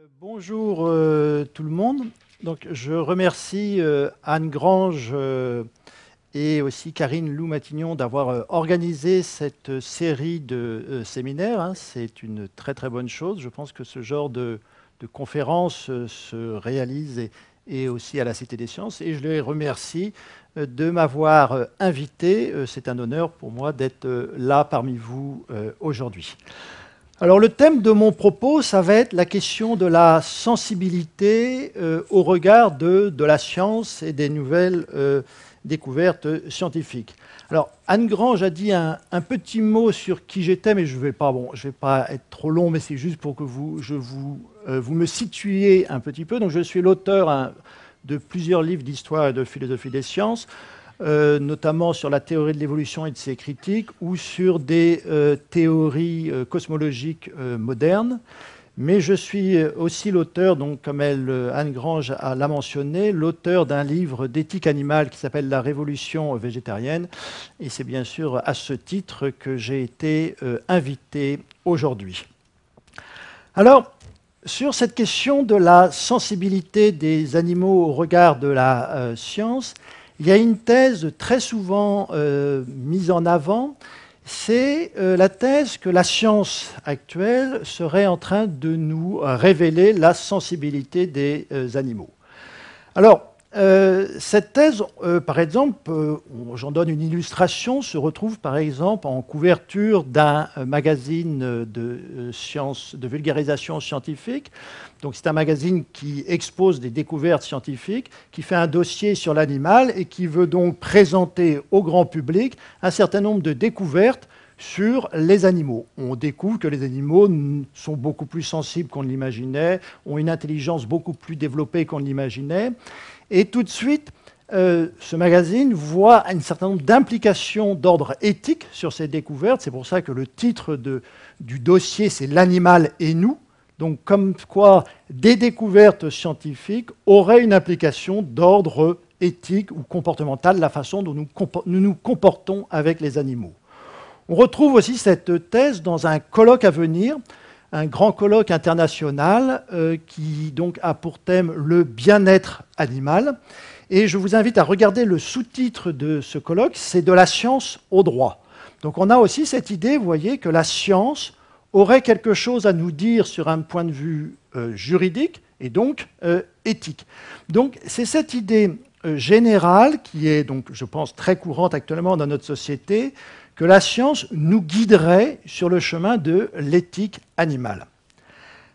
Euh, bonjour euh, tout le monde. Donc, je remercie euh, Anne Grange et aussi Karine Lou Matignon d'avoir organisé cette série de séminaires. Hein. C'est une très très bonne chose. Je pense que ce genre de, conférences se réalise et, aussi à la Cité des Sciences. Et je les remercie de m'avoir invité. C'est un honneur pour moi d'être là parmi vous aujourd'hui. Alors le thème de mon propos, ça va être la question de la sensibilité euh, au regard de, la science et des nouvelles euh, découvertes scientifiques. Alors Anne Grange a dit un, petit mot sur qui j'étais, mais je ne vais, pas, être trop long, mais c'est juste pour que vous, euh, me situiez un petit peu. Donc je suis l'auteur hein, de plusieurs livres d'histoire et de philosophie des sciences. Euh, notamment sur la théorie de l'évolution et de ses critiques, ou sur des euh, théories euh, cosmologiques modernes. Mais je suis aussi l'auteur, donc comme elle, Anne Grange l'a mentionné, l'auteur d'un livre d'éthique animale qui s'appelle La Révolution végétarienne. Et c'est bien sûr à ce titre que j'ai été invité aujourd'hui. Alors, sur cette question de la sensibilité des animaux au regard de la science, il y a une thèse très souvent euh, mise en avant, c'est euh, la thèse que la science actuelle serait en train de nous euh, révéler la sensibilité des animaux. Alors, euh, cette thèse, euh, par exemple, euh, j'en donne une illustration, se retrouve par exemple en couverture d'un magazine de, de vulgarisation scientifique. Donc c'est un magazine qui expose des découvertes scientifiques, qui fait un dossier sur l'animal et qui veut donc présenter au grand public un certain nombre de découvertes sur les animaux. On découvre que les animaux sont beaucoup plus sensibles qu'on l'imaginait, ont une intelligence beaucoup plus développée qu'on l'imaginait. Et tout de suite, euh, ce magazine voit un certain nombre d'implications d'ordre éthique sur ces découvertes. C'est pour ça que le titre du dossier, c'est L'animal et nous. Donc comme quoi des découvertes scientifiques auraient une implication d'ordre éthique ou comportemental, la façon dont nous nous comportons avec les animaux. On retrouve aussi cette thèse dans un colloque à venir, un grand colloque international euh, qui donc a pour thème le bien-être animal. Et je vous invite à regarder le sous-titre de ce colloque, c'est de la science au droit. Donc on a aussi cette idée, vous voyez, que la science aurait quelque chose à nous dire sur un point de vue euh, juridique et donc euh, éthique. Donc c'est cette idée générale qui est donc, je pense, très courante actuellement dans notre société, que la science nous guiderait sur le chemin de l'éthique animale.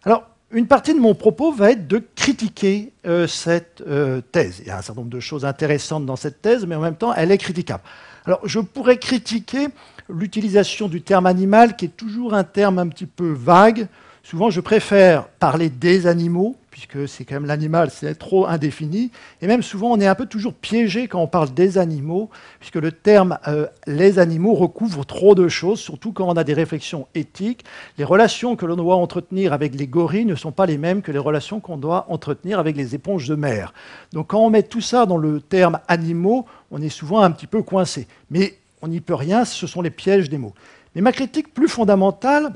Alors, une partie de mon propos va être de critiquer euh, cette euh, thèse. Il y a un certain nombre de choses intéressantes dans cette thèse, mais en même temps, elle est critiquable. Alors, je pourrais critiquer l'utilisation du terme animal, qui est toujours un terme un petit peu vague. Souvent, je préfère parler des animaux, puisque c'est quand même l'animal, c'est trop indéfini. Et même souvent, on est un peu toujours piégé quand on parle des animaux, puisque le terme euh, les animaux recouvre trop de choses, surtout quand on a des réflexions éthiques. Les relations que l'on doit entretenir avec les gorilles ne sont pas les mêmes que les relations qu'on doit entretenir avec les éponges de mer. Donc quand on met tout ça dans le terme animaux, on est souvent un petit peu coincé. Mais on n'y peut rien, ce sont les pièges des mots. Mais ma critique plus fondamentale,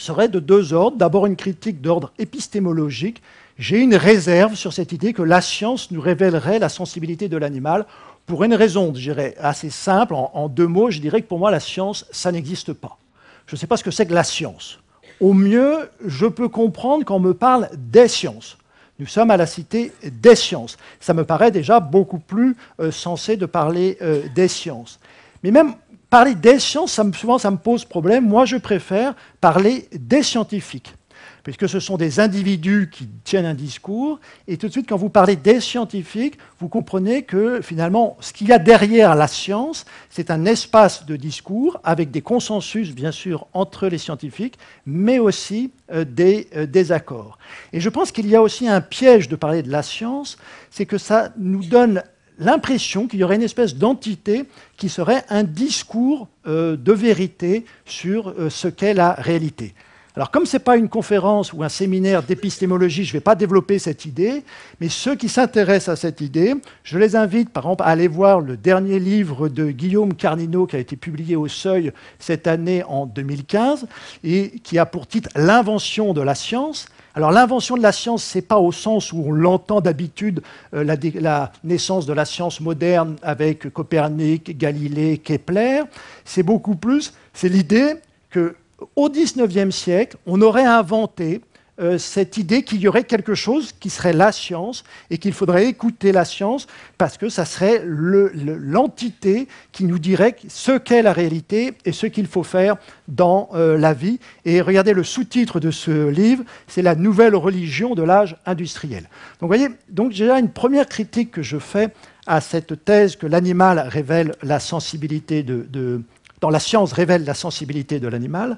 serait de deux ordres. D'abord une critique d'ordre épistémologique. J'ai une réserve sur cette idée que la science nous révélerait la sensibilité de l'animal pour une raison, je dirais, assez simple. En, deux mots, je dirais que pour moi, la science, ça n'existe pas. Je ne sais pas ce que c'est que la science. Au mieux, je peux comprendre qu'on me parle des sciences. Nous sommes à la cité des sciences. Ça me paraît déjà beaucoup plus euh, sensé de parler euh, des sciences. Mais même parler des sciences, ça me, souvent, ça me pose problème. Moi, je préfère parler des scientifiques, puisque ce sont des individus qui tiennent un discours. Et tout de suite, quand vous parlez des scientifiques, vous comprenez que finalement, ce qu'il y a derrière la science, c'est un espace de discours avec des consensus, bien sûr, entre les scientifiques, mais aussi euh, des euh, désaccords. Et je pense qu'il y a aussi un piège de parler de la science, c'est que ça nous donne l'impression qu'il y aurait une espèce d'entité qui serait un discours euh, de vérité sur euh, ce qu'est la réalité. Alors comme ce n'est pas une conférence ou un séminaire d'épistémologie, je ne vais pas développer cette idée, mais ceux qui s'intéressent à cette idée, je les invite par exemple à aller voir le dernier livre de Guillaume Carnino qui a été publié au Seuil cette année en 2015 et qui a pour titre L'invention de la science. Alors l'invention de la science, n'est pas au sens où on l'entend d'habitude, euh, la, naissance de la science moderne avec Copernic, Galilée, Kepler. C'est beaucoup plus, c'est l'idée que au XIXe siècle, on aurait inventé euh, cette idée qu'il y aurait quelque chose qui serait la science et qu'il faudrait écouter la science parce que ça serait l'entité le, qui nous dirait ce qu'est la réalité et ce qu'il faut faire dans euh, la vie. Et regardez le sous-titre de ce livre, c'est la nouvelle religion de l'âge industriel. Donc vous voyez, donc déjà une première critique que je fais à cette thèse que l'animal révèle la sensibilité de, de, dans la science révèle la sensibilité de l'animal.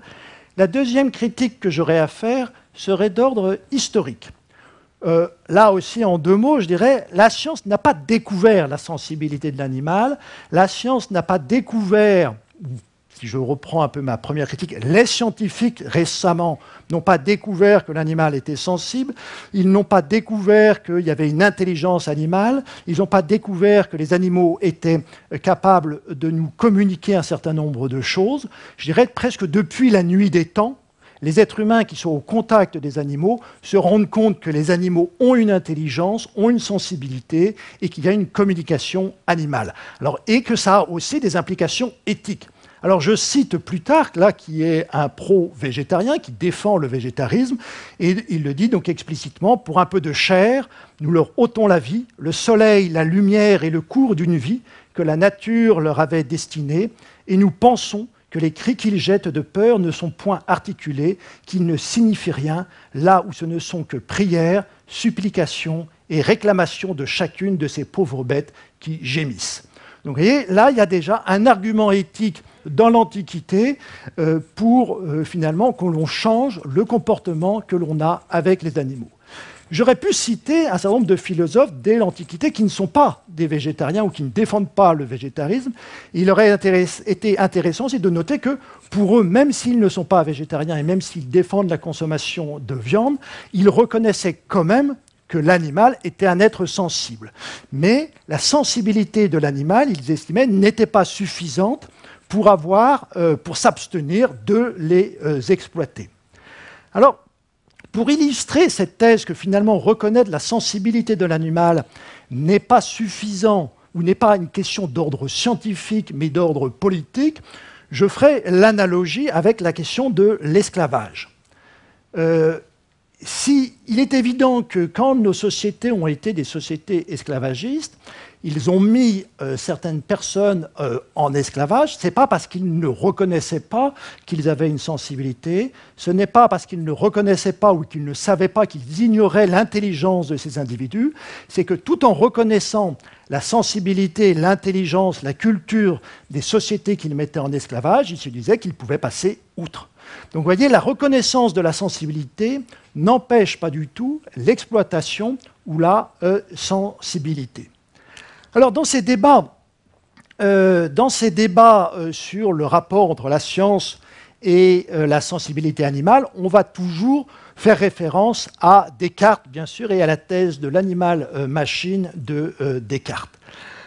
La deuxième critique que j'aurais à faire, serait d'ordre historique. Euh, là aussi, en deux mots, je dirais, la science n'a pas découvert la sensibilité de l'animal, la science n'a pas découvert, si je reprends un peu ma première critique, les scientifiques récemment n'ont pas découvert que l'animal était sensible, ils n'ont pas découvert qu'il y avait une intelligence animale, ils n'ont pas découvert que les animaux étaient capables de nous communiquer un certain nombre de choses, je dirais presque depuis la nuit des temps, les êtres humains qui sont au contact des animaux se rendent compte que les animaux ont une intelligence, ont une sensibilité et qu'il y a une communication animale. Alors, et que ça a aussi des implications éthiques. Alors je cite Plutarque, là, qui est un pro-végétarien, qui défend le végétarisme, et il le dit donc explicitement, pour un peu de chair, nous leur ôtons la vie, le soleil, la lumière et le cours d'une vie que la nature leur avait destinée, et nous pensons les cris qu'ils jettent de peur ne sont point articulés, qu'ils ne signifient rien, là où ce ne sont que prières, supplications et réclamations de chacune de ces pauvres bêtes qui gémissent. Donc vous voyez, là, il y a déjà un argument éthique dans l'Antiquité euh, pour euh, finalement que l'on change le comportement que l'on a avec les animaux. J'aurais pu citer un certain nombre de philosophes dès l'Antiquité qui ne sont pas des végétariens ou qui ne défendent pas le végétarisme. Il aurait été intéressant de noter que pour eux, même s'ils ne sont pas végétariens et même s'ils défendent la consommation de viande, ils reconnaissaient quand même que l'animal était un être sensible. Mais la sensibilité de l'animal, ils estimaient, n'était pas suffisante pour avoir, euh, pour s'abstenir de les euh, exploiter. Alors, pour illustrer cette thèse que finalement reconnaître la sensibilité de l'animal n'est pas suffisant ou n'est pas une question d'ordre scientifique mais d'ordre politique, je ferai l'analogie avec la question de l'esclavage. Euh, si, il est évident que quand nos sociétés ont été des sociétés esclavagistes, ils ont mis euh, certaines personnes euh, en esclavage, Ce n'est pas parce qu'ils ne reconnaissaient pas qu'ils avaient une sensibilité, ce n'est pas parce qu'ils ne reconnaissaient pas ou qu'ils ne savaient pas qu'ils ignoraient l'intelligence de ces individus, c'est que tout en reconnaissant la sensibilité, l'intelligence, la culture des sociétés qu'ils mettaient en esclavage, ils se disaient qu'ils pouvaient passer outre. Donc vous voyez, la reconnaissance de la sensibilité n'empêche pas du tout l'exploitation ou la euh, sensibilité. Alors dans ces débats, euh, dans ces débats euh, sur le rapport entre la science et euh, la sensibilité animale, on va toujours faire référence à Descartes, bien sûr, et à la thèse de l'animal-machine de Descartes.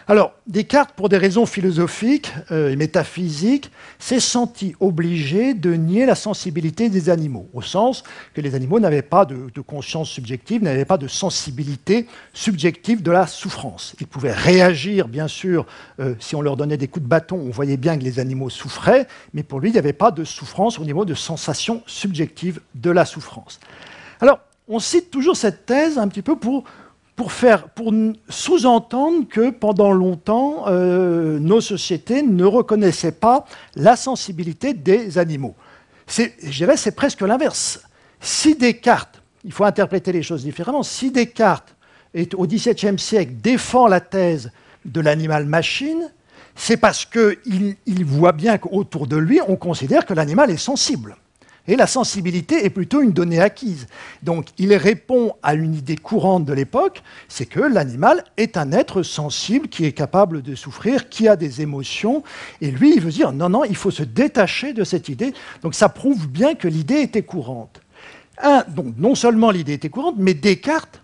Alors, Descartes, pour des raisons philosophiques euh, et métaphysiques, s'est senti obligé de nier la sensibilité des animaux, au sens que les animaux n'avaient pas de, conscience subjective, n'avaient pas de sensibilité subjective de la souffrance. Ils pouvaient réagir, bien sûr, euh, si on leur donnait des coups de bâton, on voyait bien que les animaux souffraient, mais pour lui, il n'y avait pas de souffrance au niveau de sensation subjective de la souffrance. Alors, on cite toujours cette thèse un petit peu pour pour, faire, pour sous-entendre que pendant longtemps, euh, nos sociétés ne reconnaissaient pas la sensibilité des animaux. Je dirais c'est presque l'inverse. Si Descartes, il faut interpréter les choses différemment, si Descartes est, au XVIIe siècle défend la thèse de l'animal-machine, c'est parce qu'il il voit bien qu'autour de lui, on considère que l'animal est sensible. Et la sensibilité est plutôt une donnée acquise. Donc il répond à une idée courante de l'époque, c'est que l'animal est un être sensible qui est capable de souffrir, qui a des émotions. Et lui, il veut dire non, non, il faut se détacher de cette idée. Donc ça prouve bien que l'idée était courante. donc non seulement l'idée était courante, mais Descartes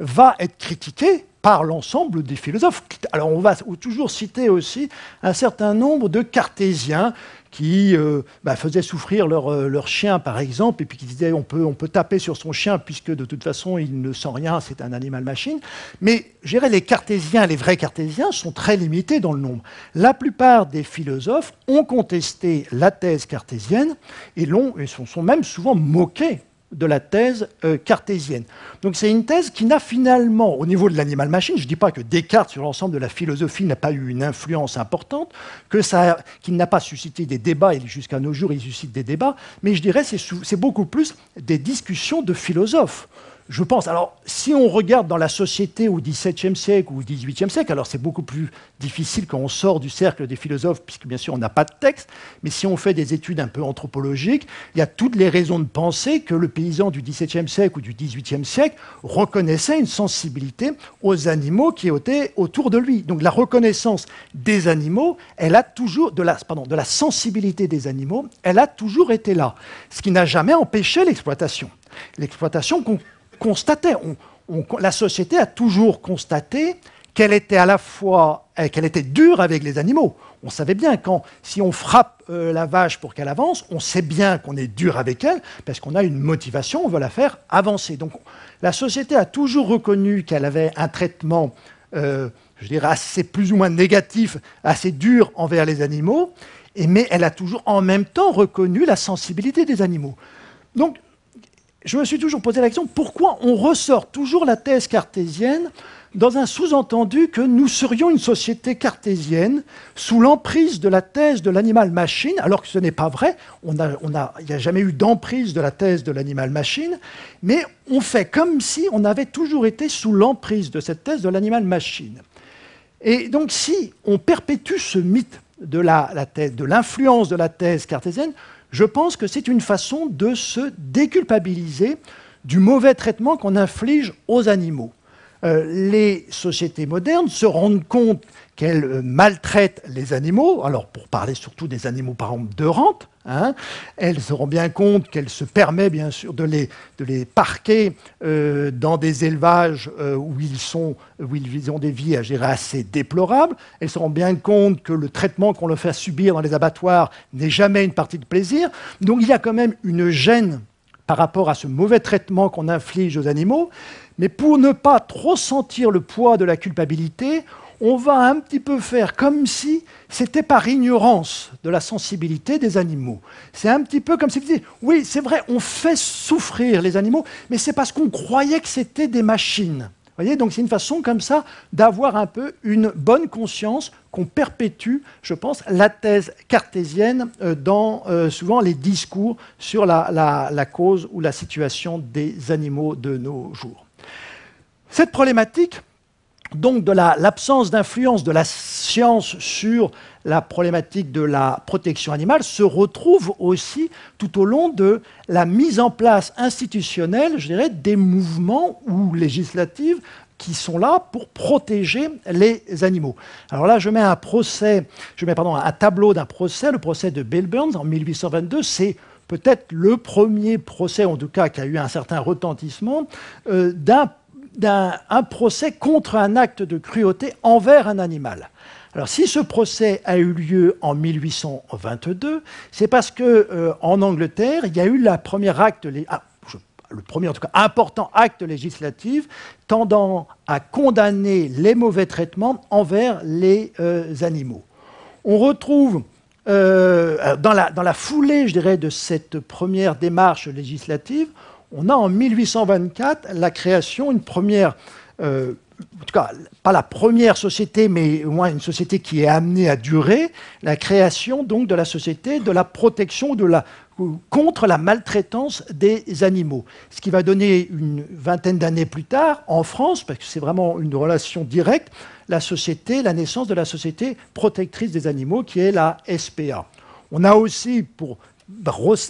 va être critiqué par l'ensemble des philosophes. Alors on va toujours citer aussi un certain nombre de cartésiens qui euh, bah, faisaient souffrir euh, leur, chien, par exemple, et puis qui disaient on peut, on peut taper sur son chien puisque de toute façon il ne sent rien, c'est un animal machine. Mais gérer les cartésiens, les vrais cartésiens, sont très limités dans le nombre. La plupart des philosophes ont contesté la thèse cartésienne et, l'ont, et sont même souvent moqués de la thèse euh, cartésienne. Donc c'est une thèse qui n'a finalement, au niveau de l'animal-machine, je ne dis pas que Descartes sur l'ensemble de la philosophie n'a pas eu une influence importante, que ça, qu'il n'a pas suscité des débats, et jusqu'à nos jours il suscite des débats, mais je dirais que c'est beaucoup plus des discussions de philosophes je pense. Alors, si on regarde dans la société au XVIIe siècle ou au XVIIIe siècle, alors c'est beaucoup plus difficile quand on sort du cercle des philosophes, puisque bien sûr on n'a pas de texte, mais si on fait des études un peu anthropologiques, il y a toutes les raisons de penser que le paysan du XVIIe siècle ou du XVIIIe siècle reconnaissait une sensibilité aux animaux qui étaient autour de lui. Donc la reconnaissance des animaux, elle a toujours, de la, pardon, de la sensibilité des animaux, elle a toujours été là, ce qui n'a jamais empêché l'exploitation. L'exploitation constatait, la société a toujours constaté qu'elle était à la fois, euh, qu'elle était dure avec les animaux. On savait bien quand, si on frappe euh, la vache pour qu'elle avance, on sait bien qu'on est dur avec elle parce qu'on a une motivation, on veut la faire avancer. Donc la société a toujours reconnu qu'elle avait un traitement, euh, je dirais, assez plus ou moins négatif, assez dur envers les animaux, mais elle a toujours en même temps reconnu la sensibilité des animaux. Donc je me suis toujours posé la question pourquoi on ressort toujours la thèse cartésienne dans un sous-entendu que nous serions une société cartésienne sous l'emprise de la thèse de l'animal-machine, alors que ce n'est pas vrai, il n'y a, jamais eu d'emprise de la thèse de l'animal-machine, mais on fait comme si on avait toujours été sous l'emprise de cette thèse de l'animal-machine. Et donc si on perpétue ce mythe de l'influence de la thèse cartésienne, je pense que c'est une façon de se déculpabiliser du mauvais traitement qu'on inflige aux animaux. Euh, les sociétés modernes se rendent compte qu'elle euh, maltraite les animaux, alors pour parler surtout des animaux par exemple de rente, hein, elle se rend bien compte qu'elle se permet bien sûr de les, les parquer euh, dans des élevages euh, où, ils sont, où ils ont des vies à gérer assez déplorables, elle se rend bien compte que le traitement qu'on leur fait subir dans les abattoirs n'est jamais une partie de plaisir, donc il y a quand même une gêne par rapport à ce mauvais traitement qu'on inflige aux animaux, mais pour ne pas trop sentir le poids de la culpabilité, on va un petit peu faire comme si c'était par ignorance de la sensibilité des animaux. C'est un petit peu comme si vous oui, c'est vrai, on fait souffrir les animaux, mais c'est parce qu'on croyait que c'était des machines. Voyez, donc c'est une façon comme ça d'avoir un peu une bonne conscience qu'on perpétue, je pense, la thèse cartésienne euh, dans euh, souvent les discours sur la cause ou la situation des animaux de nos jours. Cette problématique, donc de l'absence d'influence de la science sur la problématique de la protection animale se retrouve aussi tout au long de la mise en place institutionnelle, je dirais, des mouvements ou législatives qui sont là pour protéger les animaux. Alors là, je mets un procès, je mets pardon, un tableau d'un procès, le procès de Bill Burns en 1822, c'est peut-être le premier procès, en tout cas, qui a eu un certain retentissement, euh, d'un d'un procès contre un acte de cruauté envers un animal. Alors si ce procès a eu lieu en 1822, c'est parce qu'en euh, Angleterre, il y a eu la première acte, ah, le premier en tout cas important acte législatif tendant à condamner les mauvais traitements envers les euh, animaux. On retrouve euh, dans, la, dans la foulée, je dirais, de cette première démarche législative, on a en 1824 la création, une première, euh, en tout cas pas la première société, mais au moins une société qui est amenée à durer, la création donc de la société de la protection de la, contre la maltraitance des animaux. Ce qui va donner une vingtaine d'années plus tard, en France, parce que c'est vraiment une relation directe, la société, la naissance de la société protectrice des animaux, qui est la SPA. On a aussi, pour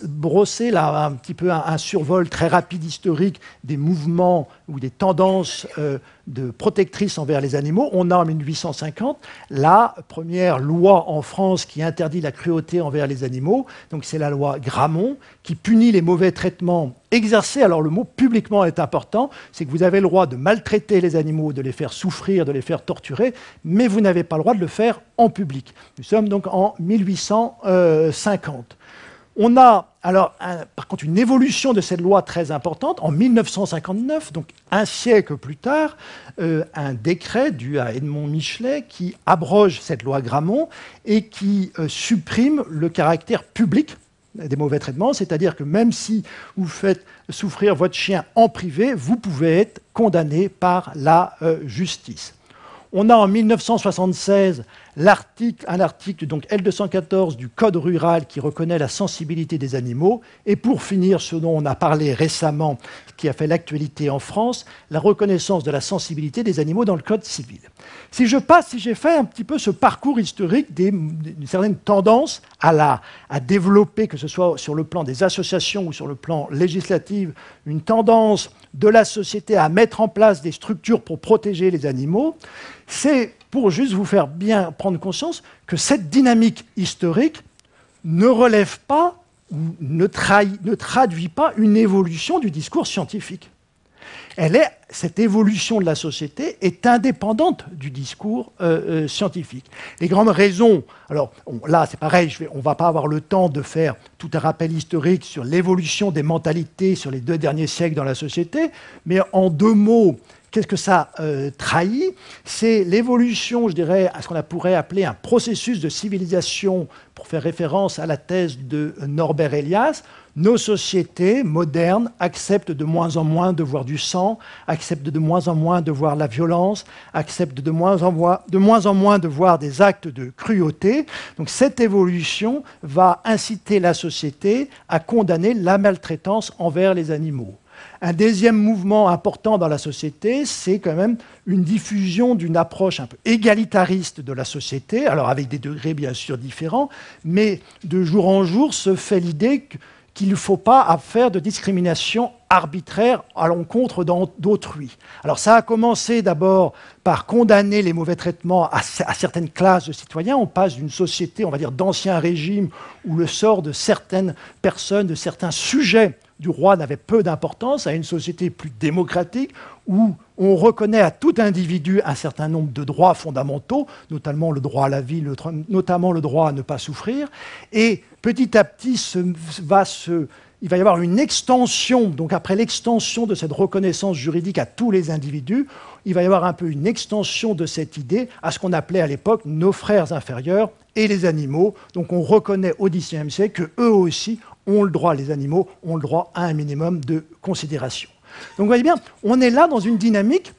brosser là un petit peu un, survol très rapide historique des mouvements ou des tendances euh, de protectrices envers les animaux. On a en 1850 la première loi en France qui interdit la cruauté envers les animaux. Donc c'est la loi Gramont qui punit les mauvais traitements exercés. Alors le mot publiquement est important, c'est que vous avez le droit de maltraiter les animaux, de les faire souffrir, de les faire torturer, mais vous n'avez pas le droit de le faire en public. Nous sommes donc en 1850. On a alors par contre une évolution de cette loi très importante en 1959, donc un siècle plus tard, euh, un décret dû à Edmond Michelet qui abroge cette loi Grammont et qui euh, supprime le caractère public des mauvais traitements, c'est-à-dire que même si vous faites souffrir votre chien en privé, vous pouvez être condamné par la euh, justice. On a en 1976 l'article, un article donc L214 du Code rural qui reconnaît la sensibilité des animaux. Et pour finir, ce dont on a parlé récemment, qui a fait l'actualité en France, la reconnaissance de la sensibilité des animaux dans le Code civil. Si je passe, si j'ai fait un petit peu ce parcours historique d'une certaine tendance à, la, à développer, que ce soit sur le plan des associations ou sur le plan législatif, une tendance de la société à mettre en place des structures pour protéger les animaux, c'est pour juste vous faire bien prendre conscience que cette dynamique historique ne relève pas, ou ne traduit pas une évolution du discours scientifique elle cette évolution de la société est indépendante du discours euh, euh, scientifique. Les grandes raisons, alors là c'est pareil, on ne va pas avoir le temps de faire tout un rappel historique sur l'évolution des mentalités sur les deux derniers siècles dans la société, mais en deux mots, qu'est-ce que ça euh, trahit C'est l'évolution, je dirais, à ce qu'on pourrait appeler un processus de civilisation, pour faire référence à la thèse de Norbert Elias, nos sociétés modernes acceptent de moins en moins de voir du sang, acceptent de moins en moins de voir la violence, acceptent de moins en moins de, voir des actes de cruauté. Donc cette évolution va inciter la société à condamner la maltraitance envers les animaux. Un deuxième mouvement important dans la société, c'est quand même une diffusion d'une approche un peu égalitariste de la société, alors avec des degrés bien sûr différents, mais de jour en jour se fait l'idée que qu'il ne faut pas faire de discrimination arbitraire à l'encontre d'autrui. Alors ça a commencé d'abord par condamner les mauvais traitements à, certaines classes de citoyens. On passe d'une société, on va dire, d'ancien régime, où le sort de certaines personnes, de certains sujets du roi n'avait peu d'importance à une société plus démocratique où on reconnaît à tout individu un certain nombre de droits fondamentaux, notamment le droit à la vie, notamment le droit à ne pas souffrir. Et petit à petit, il va y avoir une extension, donc après l'extension de cette reconnaissance juridique à tous les individus, il va y avoir un peu une extension de cette idée à ce qu'on appelait à l'époque nos frères inférieurs et les animaux. Donc on reconnaît au XIXe siècle qu'eux aussi ont le droit, les animaux ont le droit à un minimum de considération. Donc vous voyez bien, on est là dans une dynamique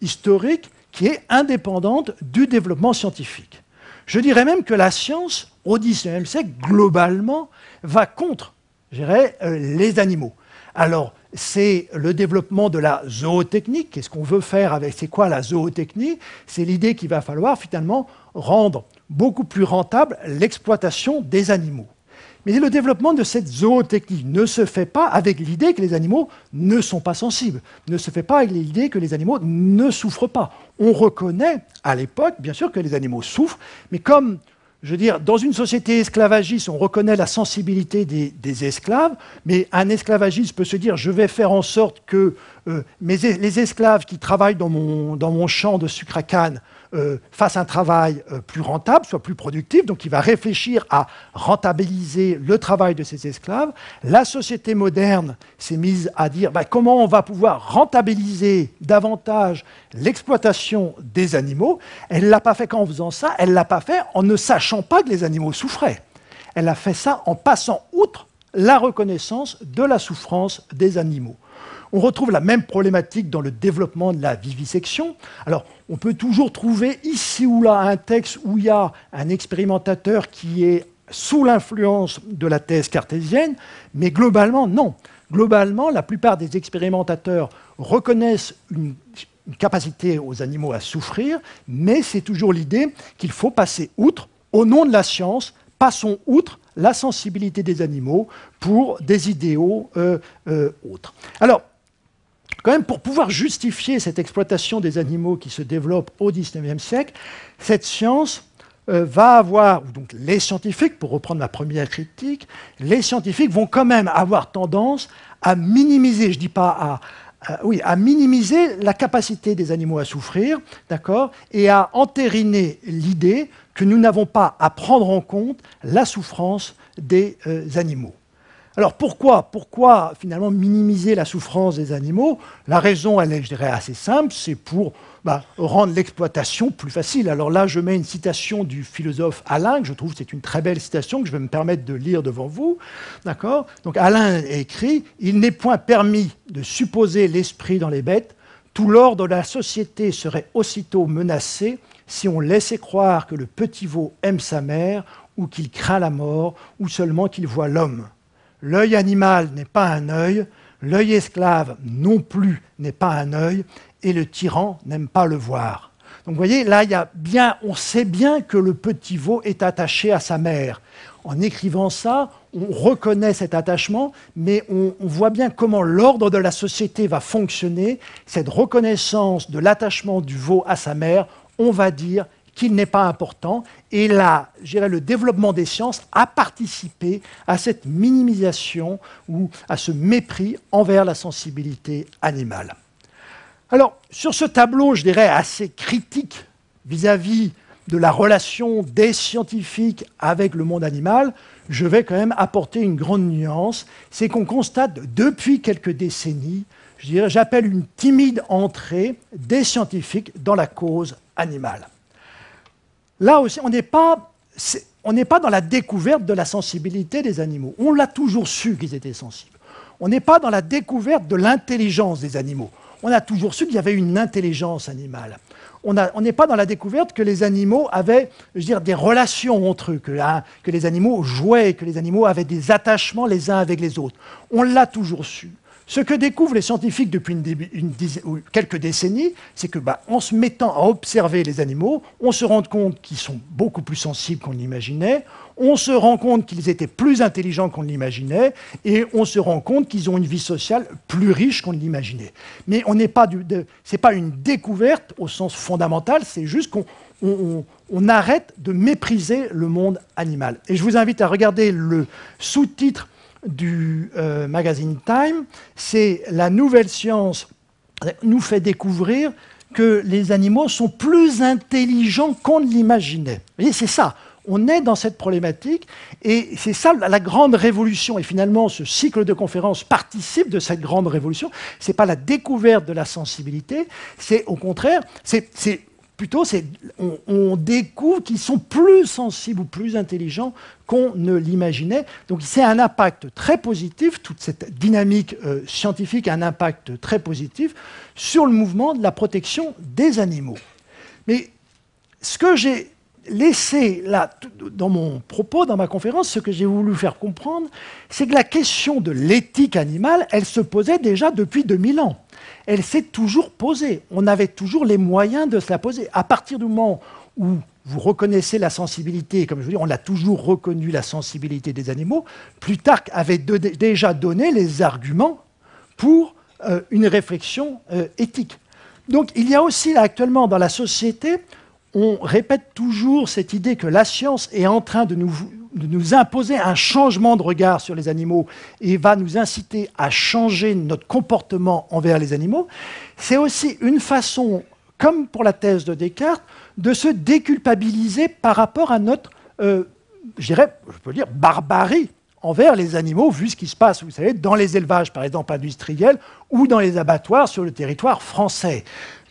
historique qui est indépendante du développement scientifique. Je dirais même que la science, au XIXe siècle, globalement, va contre, euh, les animaux. Alors, c'est le développement de la zootechnique. Qu'est-ce qu'on veut faire avec C'est quoi la zootechnie C'est l'idée qu'il va falloir finalement rendre beaucoup plus rentable l'exploitation des animaux. Mais le développement de cette zootechnie ne se fait pas avec l'idée que les animaux ne sont pas sensibles, ne se fait pas avec l'idée que les animaux ne souffrent pas. On reconnaît à l'époque, bien sûr, que les animaux souffrent, mais comme, je veux dire, dans une société esclavagiste, on reconnaît la sensibilité des, esclaves, mais un esclavagiste peut se dire, je vais faire en sorte que euh, les esclaves qui travaillent dans mon, dans mon champ de sucre à canne, euh, fasse un travail euh, plus rentable, soit plus productif. Donc il va réfléchir à rentabiliser le travail de ses esclaves. La société moderne s'est mise à dire bah, comment on va pouvoir rentabiliser davantage l'exploitation des animaux. Elle ne l'a pas fait qu'en faisant ça, elle ne l'a pas fait en ne sachant pas que les animaux souffraient. Elle a fait ça en passant outre la reconnaissance de la souffrance des animaux. On retrouve la même problématique dans le développement de la vivisection. Alors, on peut toujours trouver ici ou là un texte où il y a un expérimentateur qui est sous l'influence de la thèse cartésienne, mais globalement, non. Globalement, la plupart des expérimentateurs reconnaissent une, capacité aux animaux à souffrir, mais c'est toujours l'idée qu'il faut passer outre, au nom de la science, passons outre la sensibilité des animaux pour des idéaux euh, euh, autres. Alors, quand même, pour pouvoir justifier cette exploitation des animaux qui se développe au XIXe siècle, cette science euh, va avoir, donc les scientifiques, pour reprendre la première critique, les scientifiques vont quand même avoir tendance à minimiser, je dis pas à, oui, à minimiser la capacité des animaux à souffrir, d'accord, et à entériner l'idée que nous n'avons pas à prendre en compte la souffrance des euh, animaux. Alors pourquoi Pourquoi finalement minimiser la souffrance des animaux La raison, elle est, je dirais, assez simple, c'est pour bah, rendre l'exploitation plus facile. Alors là, je mets une citation du philosophe Alain, que je trouve c'est une très belle citation que je vais me permettre de lire devant vous. D'accord Donc Alain écrit Il n'est point permis de supposer l'esprit dans les bêtes. Tout l'ordre de la société serait aussitôt menacé si on laissait croire que le petit veau aime sa mère, ou qu'il craint la mort, ou seulement qu'il voit l'homme. L'œil animal n'est pas un œil, l'œil esclave non plus n'est pas un œil, et le tyran n'aime pas le voir. Donc vous voyez, là, bien, on sait bien que le petit veau est attaché à sa mère. En écrivant ça, on reconnaît cet attachement, mais on voit bien comment l'ordre de la société va fonctionner. Cette reconnaissance de l'attachement du veau à sa mère, on va dire, qu'il n'est pas important. Et là, le développement des sciences a participé à cette minimisation ou à ce mépris envers la sensibilité animale. Alors, sur ce tableau, je dirais assez critique vis-à-vis -vis de la relation des scientifiques avec le monde animal, je vais quand même apporter une grande nuance, c'est qu'on constate depuis quelques décennies, je dirais, j'appelle une timide entrée des scientifiques dans la cause animale là aussi, on n'est pas, dans la découverte de la sensibilité des animaux. On l'a toujours su qu'ils étaient sensibles. On n'est pas dans la découverte de l'intelligence des animaux. On a toujours su qu'il y avait une intelligence animale. On n'est pas dans la découverte que les animaux avaient, des relations entre eux, hein, que les animaux jouaient, que les animaux avaient des attachements les uns avec les autres. On l'a toujours su. Ce que découvrent les scientifiques depuis quelques décennies, c'est que, bah, en se mettant à observer les animaux, on se rend compte qu'ils sont beaucoup plus sensibles qu'on l'imaginait, on se rend compte qu'ils étaient plus intelligents qu'on l'imaginait, et on se rend compte qu'ils ont une vie sociale plus riche qu'on l'imaginait. Mais on n'est pas c'est pas une découverte au sens fondamental, c'est juste qu'on arrête de mépriser le monde animal. Et je vous invite à regarder le sous-titre du euh, magazine Time, c'est la nouvelle science nous fait découvrir que les animaux sont plus intelligents qu'on ne l'imaginait. Vous voyez, c'est ça. On est dans cette problématique et c'est ça la grande révolution. Et finalement, ce cycle de conférences participe de cette grande révolution. Ce n'est pas la découverte de la sensibilité, c'est au contraire, c'est Plutôt, on, découvre qu'ils sont plus sensibles ou plus intelligents qu'on ne l'imaginait. Donc, c'est un impact très positif, toute cette dynamique euh, scientifique a un impact très positif sur le mouvement de la protection des animaux. Mais ce que j'ai laisser là, dans mon propos, dans ma conférence, ce que j'ai voulu faire comprendre, c'est que la question de l'éthique animale, elle se posait déjà depuis 2000 ans. Elle s'est toujours posée. On avait toujours les moyens de se la poser. À partir du moment où vous reconnaissez la sensibilité, comme je vous dis, on a toujours reconnu la sensibilité des animaux, Plutarque avait déjà donné les arguments pour euh, une réflexion euh, éthique. Donc il y a aussi actuellement dans la société on répète toujours cette idée que la science est en train de nous, imposer un changement de regard sur les animaux et va nous inciter à changer notre comportement envers les animaux, c'est aussi une façon, comme pour la thèse de Descartes, de se déculpabiliser par rapport à notre, euh, je dirais, je peux dire, barbarie envers les animaux, vu ce qui se passe, vous savez, dans les élevages, par exemple, industriels, ou dans les abattoirs sur le territoire français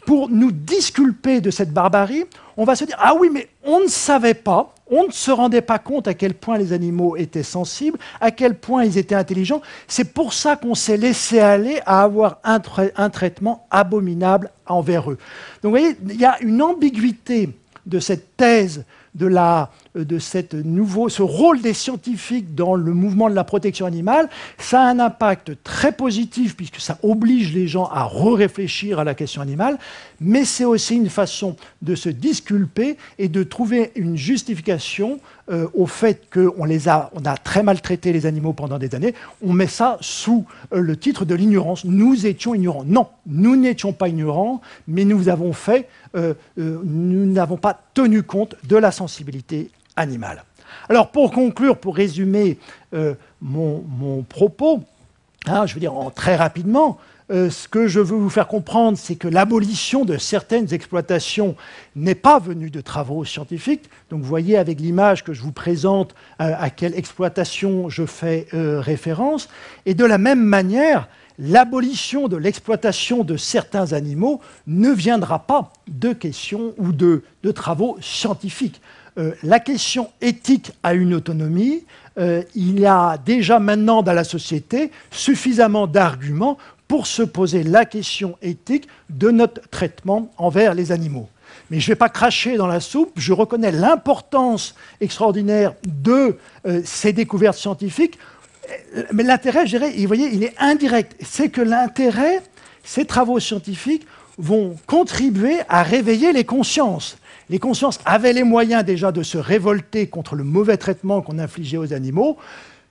pour nous disculper de cette barbarie, on va se dire, ah oui, mais on ne savait pas, on ne se rendait pas compte à quel point les animaux étaient sensibles, à quel point ils étaient intelligents. C'est pour ça qu'on s'est laissé aller à avoir un, traitement abominable envers eux. Donc vous voyez, il y a une ambiguïté de cette thèse de la, euh, de nouveau, ce rôle des scientifiques dans le mouvement de la protection animale, ça a un impact très positif puisque ça oblige les gens à re-réfléchir à la question animale, mais c'est aussi une façon de se disculper et de trouver une justification euh, au fait qu'on a, on a très maltraité les animaux pendant des années. On met ça sous euh, le titre de l'ignorance. Nous étions ignorants. Non, nous n'étions pas ignorants, mais nous avons fait, nous n'avons pas tenu compte de la sensibilité alors pour conclure, pour résumer euh, mon, propos, hein, je veux dire très rapidement, euh, ce que je veux vous faire comprendre, c'est que l'abolition de certaines exploitations n'est pas venue de travaux scientifiques. Donc vous voyez avec l'image que je vous présente euh, à quelle exploitation je fais référence. Et de la même manière, l'abolition de l'exploitation de certains animaux ne viendra pas de questions ou de travaux scientifiques. Euh, la question éthique a une autonomie. Euh, il y a déjà maintenant dans la société suffisamment d'arguments pour se poser la question éthique de notre traitement envers les animaux. Mais je ne vais pas cracher dans la soupe, je reconnais l'importance extraordinaire de euh, ces découvertes scientifiques, mais l'intérêt, je dirais, il est indirect. C'est que l'intérêt, ces travaux scientifiques vont contribuer à réveiller les consciences. Les consciences avaient les moyens déjà de se révolter contre le mauvais traitement qu'on infligeait aux animaux.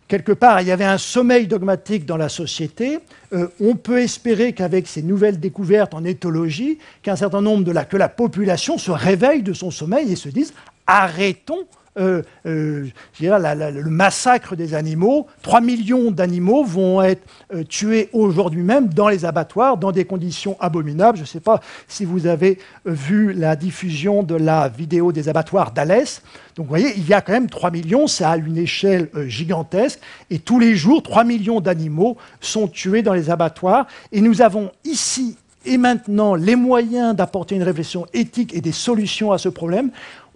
Quelque part, il y avait un sommeil dogmatique dans la société. Euh, on peut espérer qu'avec ces nouvelles découvertes en éthologie, qu'un certain nombre de la, que la population se réveille de son sommeil et se dise arrêtons euh, euh, le massacre des animaux. 3 millions d'animaux vont être euh, tués aujourd'hui même dans les abattoirs, dans des conditions abominables. Je ne sais pas si vous avez vu la diffusion de la vidéo des abattoirs d'Alès. Donc vous voyez, il y a quand même 3 millions, ça à une échelle gigantesque. Et tous les jours, 3 millions d'animaux sont tués dans les abattoirs. Et nous avons ici et maintenant les moyens d'apporter une réflexion éthique et des solutions à ce problème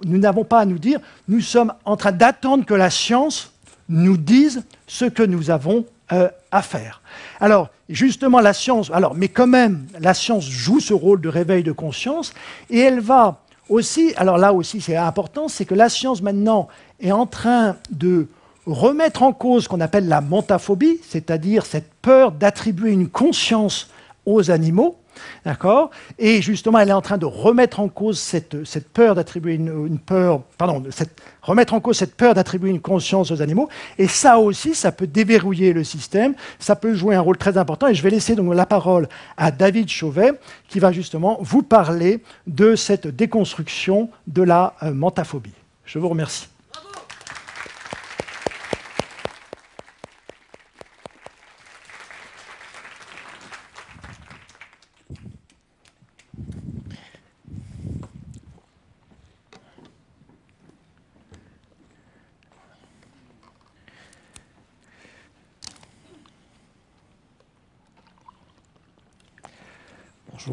nous n'avons pas à nous dire, nous sommes en train d'attendre que la science nous dise ce que nous avons euh, à faire. Alors, justement, la science, alors, mais quand même, la science joue ce rôle de réveil de conscience et elle va aussi, alors là aussi c'est important, c'est que la science maintenant est en train de remettre en cause ce qu'on appelle la montaphobie, c'est-à-dire cette peur d'attribuer une conscience aux animaux, D'accord Et justement, elle est en train de remettre en cause cette, cette peur d'attribuer une, peur, pardon, cette, remettre en cause cette peur d'attribuer une conscience aux animaux. Et ça aussi, ça peut déverrouiller le système, ça peut jouer un rôle très important. Et je vais laisser donc la parole à David Chauvet, qui va justement vous parler de cette déconstruction de la euh, mentaphobie. Je vous remercie.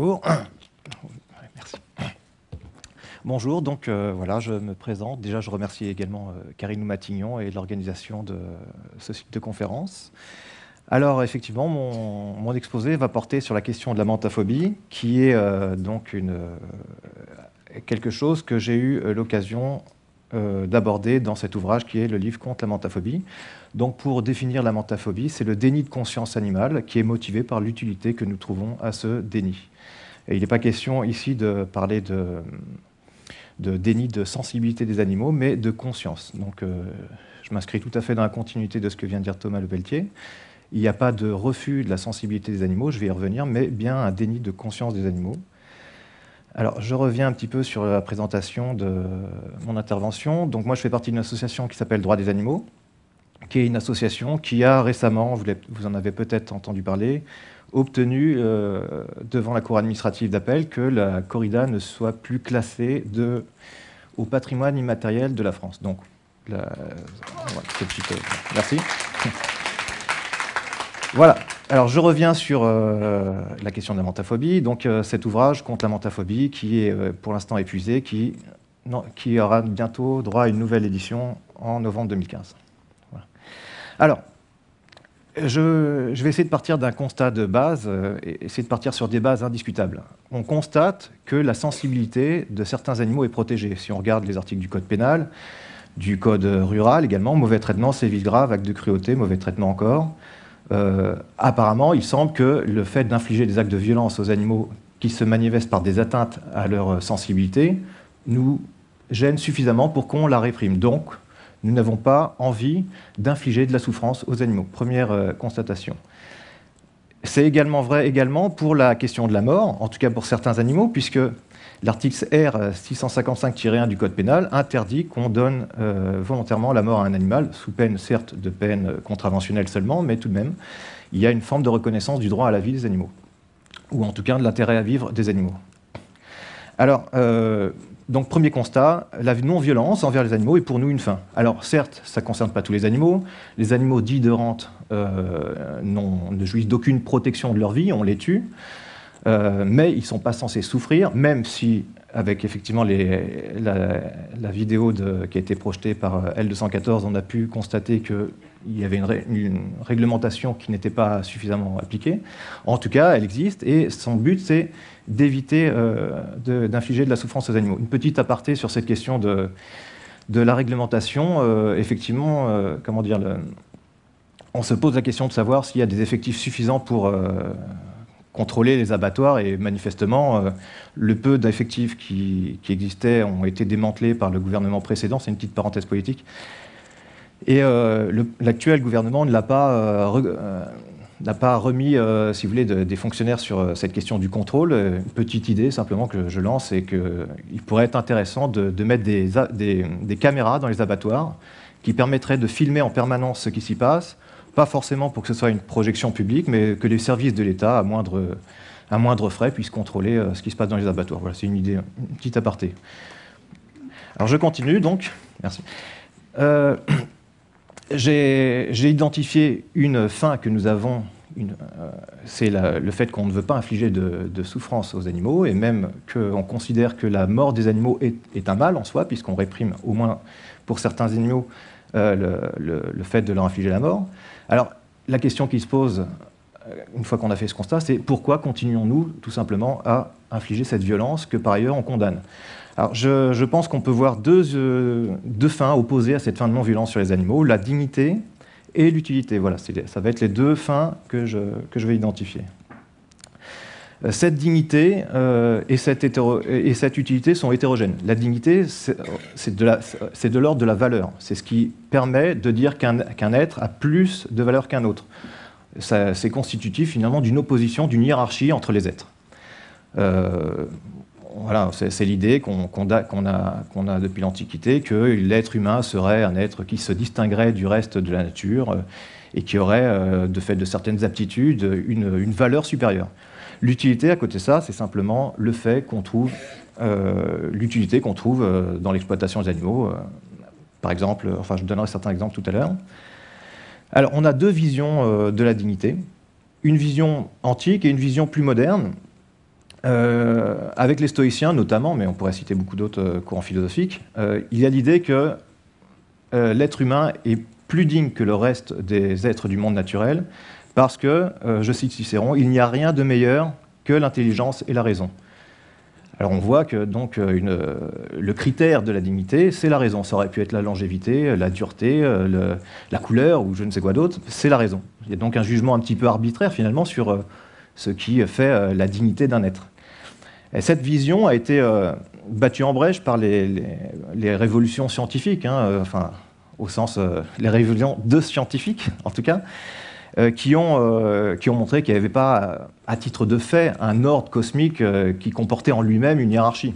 Bonjour. donc euh, voilà, je me présente. Déjà, je remercie également euh, Karine Matignon et l'organisation de euh, ce site de conférence. Alors, effectivement, mon, exposé va porter sur la question de la mentaphobie, qui est donc quelque chose que j'ai eu l'occasion d'aborder dans cet ouvrage qui est le livre contre la mentaphobie. Donc pour définir la mentaphobie, c'est le déni de conscience animale qui est motivé par l'utilité que nous trouvons à ce déni il n'est pas question ici de parler de, déni de sensibilité des animaux, mais de conscience. Donc euh, je m'inscris tout à fait dans la continuité de ce que vient de dire Thomas Le Pelletier. Il n'y a pas de refus de la sensibilité des animaux, je vais y revenir, mais bien un déni de conscience des animaux. Alors, je reviens un petit peu sur la présentation de mon intervention. Donc, moi, je fais partie d'une association qui s'appelle Droits des animaux, qui est une association qui a récemment, vous en avez peut-être entendu parler, obtenu euh, devant la Cour administrative d'appel que la corrida ne soit plus classée de, au patrimoine immatériel de la France. Donc, la, voilà, merci. Voilà. Alors je reviens sur euh, la question de la mentaphobie. Donc euh, cet ouvrage contre la mentaphobie qui est pour l'instant épuisé, qui, aura bientôt droit à une nouvelle édition en novembre 2015. Alors je, vais essayer de partir d'un constat de base, euh, et essayer de partir sur des bases indiscutables. On constate que la sensibilité de certains animaux est protégée. Si on regarde les articles du Code pénal, du Code rural également, mauvais traitement, sévices grave, acte de cruauté, mauvais traitement encore. Euh, apparemment, il semble que le fait d'infliger des actes de violence aux animaux qui se manifestent par des atteintes à leur sensibilité nous gêne suffisamment pour qu'on la réprime. Donc, nous n'avons pas envie d'infliger de la souffrance aux animaux. Première euh, constatation. C'est également vrai également pour la question de la mort, en tout cas pour certains animaux, puisque l'article R 655-1 du Code pénal interdit qu'on donne euh, volontairement la mort à un animal, sous peine certes de peine euh, contraventionnelle seulement, mais tout de même, il y a une forme de reconnaissance du droit à la vie des animaux, ou en tout cas de l'intérêt à vivre des animaux. Alors, donc premier constat, la non-violence envers les animaux est pour nous une fin. Alors certes, ça ne concerne pas tous les animaux. Les animaux dits de rente euh, ne jouissent d'aucune protection de leur vie, on les tue. Euh, mais ils ne sont pas censés souffrir, même si, avec effectivement la, vidéo qui a été projetée par euh, L214, on a pu constater qu'il y avait une réglementation qui n'était pas suffisamment appliquée. En tout cas, elle existe et son but, c'est d'éviter euh, d'infliger de la souffrance aux animaux. Une petite aparté sur cette question de, de la réglementation. Euh, effectivement, euh, comment dire, on se pose la question de savoir s'il y a des effectifs suffisants pour contrôler les abattoirs et manifestement, le peu d'effectifs qui, existaient ont été démantelés par le gouvernement précédent. C'est une petite parenthèse politique. Et l'actuel gouvernement ne l'a pas n'a pas remis, euh, si vous voulez, des fonctionnaires sur euh, cette question du contrôle. Euh, petite idée simplement que je lance, c'est qu'il pourrait être intéressant de, mettre des, caméras dans les abattoirs qui permettraient de filmer en permanence ce qui s'y passe, pas forcément pour que ce soit une projection publique, mais que les services de l'État, à moindre, à moindre frais, puissent contrôler ce qui se passe dans les abattoirs. Voilà, c'est une idée, une petite aparté. Alors je continue donc. Merci. Euh, j'ai identifié une fin que nous avons, euh, c'est le fait qu'on ne veut pas infliger de, souffrance aux animaux, et même qu'on considère que la mort des animaux est, un mal en soi, puisqu'on réprime, au moins pour certains animaux, euh, le, fait de leur infliger la mort. Alors, la question qui se pose, euh, une fois qu'on a fait ce constat, c'est pourquoi continuons-nous tout simplement à infliger cette violence que par ailleurs on condamne alors, je, pense qu'on peut voir euh, deux, fins opposées à cette fin de non-violence sur les animaux, la dignité et l'utilité. Voilà, ça va être les deux fins que je, vais identifier. Euh, cette dignité euh, et, cette utilité sont hétérogènes. La dignité, c'est de l'ordre de, la valeur. C'est ce qui permet de dire qu'un être a plus de valeur qu'un autre. C'est constitutif finalement d'une opposition, d'une hiérarchie entre les êtres c'est l'idée qu'on a, depuis l'Antiquité, que l'être humain serait un être qui se distinguerait du reste de la nature euh, et qui aurait, euh, de fait de certaines aptitudes, une, valeur supérieure. L'utilité à côté de ça, c'est simplement le fait qu'on trouve euh, l'utilité qu'on trouve dans l'exploitation des animaux. Par exemple, enfin, je donnerai certains exemples tout à l'heure. Alors, on a deux visions de la dignité une vision antique et une vision plus moderne. Euh, avec les stoïciens notamment, mais on pourrait citer beaucoup d'autres euh, courants philosophiques, euh, il y a l'idée que l'être humain est plus digne que le reste des êtres du monde naturel, parce que, je cite Cicéron, il n'y a rien de meilleur que l'intelligence et la raison. Alors on voit que donc le critère de la dignité, c'est la raison. Ça aurait pu être la longévité, la dureté, la couleur ou je ne sais quoi d'autre. C'est la raison. Il y a donc un jugement un petit peu arbitraire finalement sur ce qui fait euh, la dignité d'un être. cette vision a été euh, battue en brèche par les, révolutions scientifiques, hein, euh, enfin, au sens, les révolutions de scientifiques, en tout cas, qui ont, montré qu'il n'y avait pas, à titre de fait, un ordre cosmique qui comportait en lui-même une hiérarchie.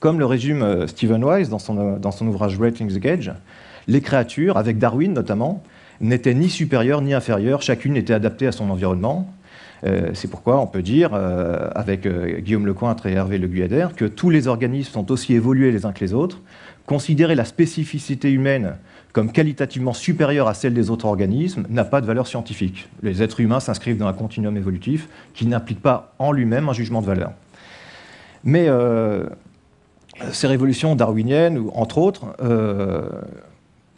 Comme le résume Stephen Wise dans son, ouvrage Rating the Gauge, les créatures, avec Darwin notamment, n'étaient ni supérieures ni inférieures, chacune était adaptée à son environnement, euh, c'est pourquoi on peut dire, euh, avec euh, Guillaume Lecointre et Hervé Le que tous les organismes sont aussi évolués les uns que les autres. Considérer la spécificité humaine comme qualitativement supérieure à celle des autres organismes n'a pas de valeur scientifique. Les êtres humains s'inscrivent dans un continuum évolutif qui n'implique pas en lui-même un jugement de valeur. Mais ces révolutions darwiniennes, entre autres,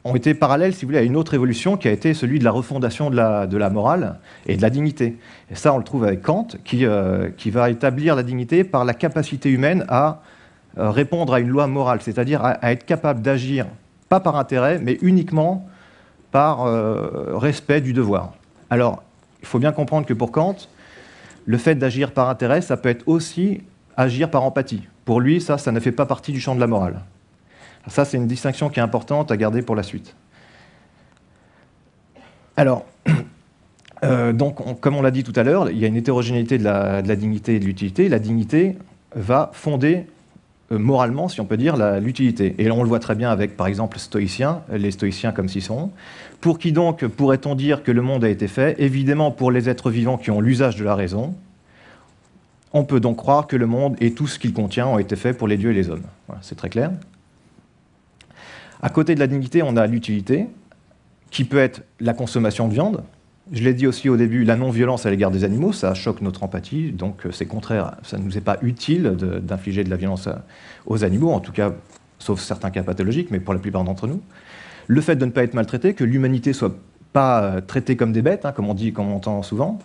ont été parallèles, si vous voulez, à une autre évolution qui a été celui de la refondation de la, morale et de la dignité. Et ça, on le trouve avec Kant, qui, euh, va établir la dignité par la capacité humaine à euh, répondre à une loi morale, c'est-à-dire à, être capable d'agir, pas par intérêt, mais uniquement par euh, respect du devoir. Alors, il faut bien comprendre que pour Kant, le fait d'agir par intérêt, ça peut être aussi agir par empathie. Pour lui, ça, ça ne fait pas partie du champ de la morale ça, c'est une distinction qui est importante à garder pour la suite. Alors, euh, donc, comme on l'a dit tout à l'heure, il y a une hétérogénéité de la, dignité et de l'utilité. La dignité va fonder euh, moralement, si on peut dire, l'utilité. Et là, on le voit très bien avec, par exemple, stoïciens, les stoïciens comme sont. Pour qui donc pourrait-on dire que le monde a été fait Évidemment, pour les êtres vivants qui ont l'usage de la raison, on peut donc croire que le monde et tout ce qu'il contient ont été faits pour les dieux et les hommes. c'est très clair. À côté de la dignité, on a l'utilité, qui peut être la consommation de viande. Je l'ai dit aussi au début, la non-violence à l'égard des animaux, ça choque notre empathie, donc euh, c'est contraire, ça ne nous est pas utile d'infliger de, la violence aux animaux, en tout cas, sauf certains cas pathologiques, mais pour la plupart d'entre nous. Le fait de ne pas être maltraité, que l'humanité soit pas euh, traitée comme des bêtes, hein, comme on dit, comme on entend souvent,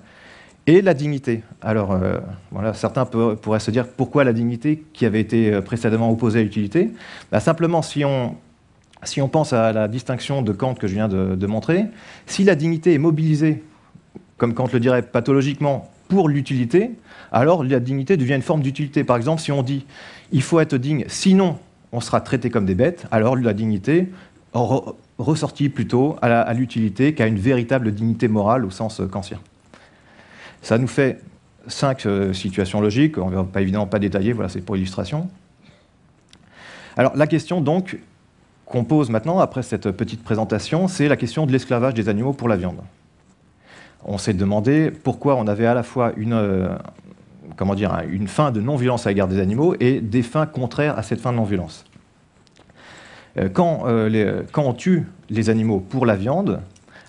et la dignité. Alors, euh, voilà, certains pourraient se dire pourquoi la dignité qui avait été précédemment opposée à l'utilité bah, Simplement, si on si on pense à la distinction de Kant que je viens de, montrer, si la dignité est mobilisée, comme Kant le dirait pathologiquement, pour l'utilité, alors la dignité devient une forme d'utilité. Par exemple, si on dit il faut être digne, sinon on sera traité comme des bêtes, alors la dignité ressortit plutôt à l'utilité qu'à une véritable dignité morale au sens euh, kantien. Ça nous fait cinq euh, situations logiques, on ne va pas, évidemment pas détailler, voilà, c'est pour illustration. Alors la question donc, qu'on pose maintenant, après cette petite présentation, c'est la question de l'esclavage des animaux pour la viande. On s'est demandé pourquoi on avait à la fois une, euh, comment dire, hein, une fin de non-violence à l'égard des animaux et des fins contraires à cette fin de non-violence. Euh, euh, quand, on tue les animaux pour la viande,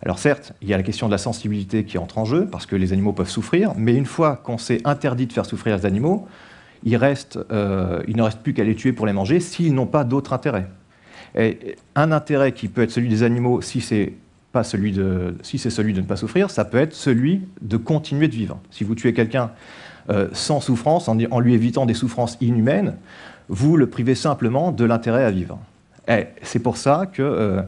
alors certes, il y a la question de la sensibilité qui entre en jeu, parce que les animaux peuvent souffrir, mais une fois qu'on s'est interdit de faire souffrir les animaux, il, il ne reste plus qu'à les tuer pour les manger s'ils n'ont pas d'autre intérêt un intérêt qui peut être celui des animaux si c'est pas celui de, si c'est celui de ne pas souffrir, ça peut être celui de continuer de vivre. Si vous tuez quelqu'un euh, sans souffrance, en, lui évitant des souffrances inhumaines, vous le privez simplement de l'intérêt à vivre. Et c'est pour ça que euh,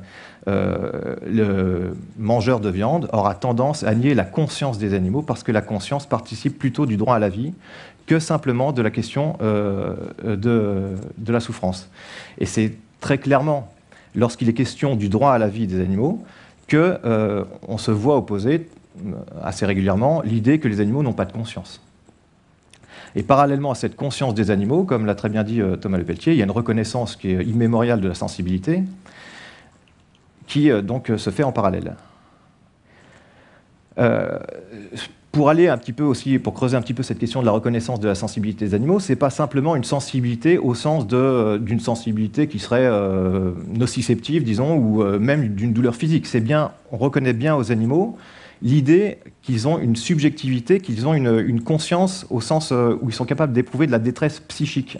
euh, le mangeur de viande aura tendance à nier la conscience des animaux, parce que la conscience participe plutôt du droit à la vie que simplement de la question de, de la souffrance. Et c'est très clairement, lorsqu'il est question du droit à la vie des animaux, qu'on euh, se voit opposer euh, assez régulièrement l'idée que les animaux n'ont pas de conscience. Et parallèlement à cette conscience des animaux, comme l'a très bien dit euh, Thomas Le Pelletier, il y a une reconnaissance qui est immémoriale de la sensibilité, qui donc se fait en parallèle pour aller un petit peu aussi, pour creuser un petit peu cette question de la reconnaissance de la sensibilité des animaux, c'est pas simplement une sensibilité au sens euh, d'une sensibilité qui serait euh, nociceptive, disons, ou euh, même d'une douleur physique. C'est bien, on reconnaît bien aux animaux l'idée qu'ils ont une subjectivité, qu'ils ont une, conscience au sens où ils sont capables d'éprouver de la détresse psychique.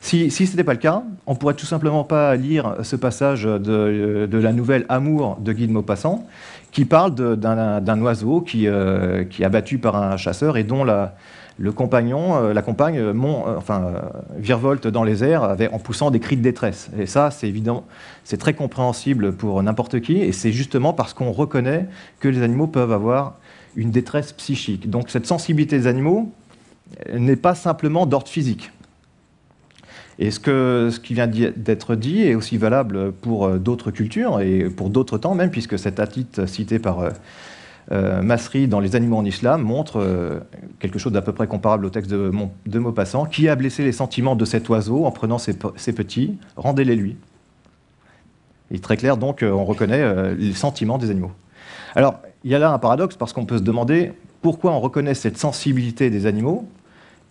Si, ce n'était pas le cas, on pourrait tout simplement pas lire ce passage de, de la nouvelle Amour de Guy de Maupassant, qui parle d'un oiseau euh, qui, est abattu par un chasseur et dont la, le compagnon, euh, la compagne, euh, enfin, virevolte dans les airs en poussant des cris de détresse. Et ça, c'est évident, c'est très compréhensible pour n'importe qui, et c'est justement parce qu'on reconnaît que les animaux peuvent avoir une détresse psychique. Donc cette sensibilité des animaux n'est pas simplement d'ordre physique. Et ce, ce qui vient d'être dit est aussi valable pour euh, d'autres cultures et pour d'autres temps même, puisque cette attitude cité par euh, euh, Masri dans Les animaux en islam montre euh, quelque chose d'à peu près comparable au texte de, de Maupassant, qui a blessé les sentiments de cet oiseau en prenant ses, petits, rendez-les lui. Il est très clair, donc on reconnaît les sentiments des animaux. Alors, il y a là un paradoxe, parce qu'on peut se demander pourquoi on reconnaît cette sensibilité des animaux,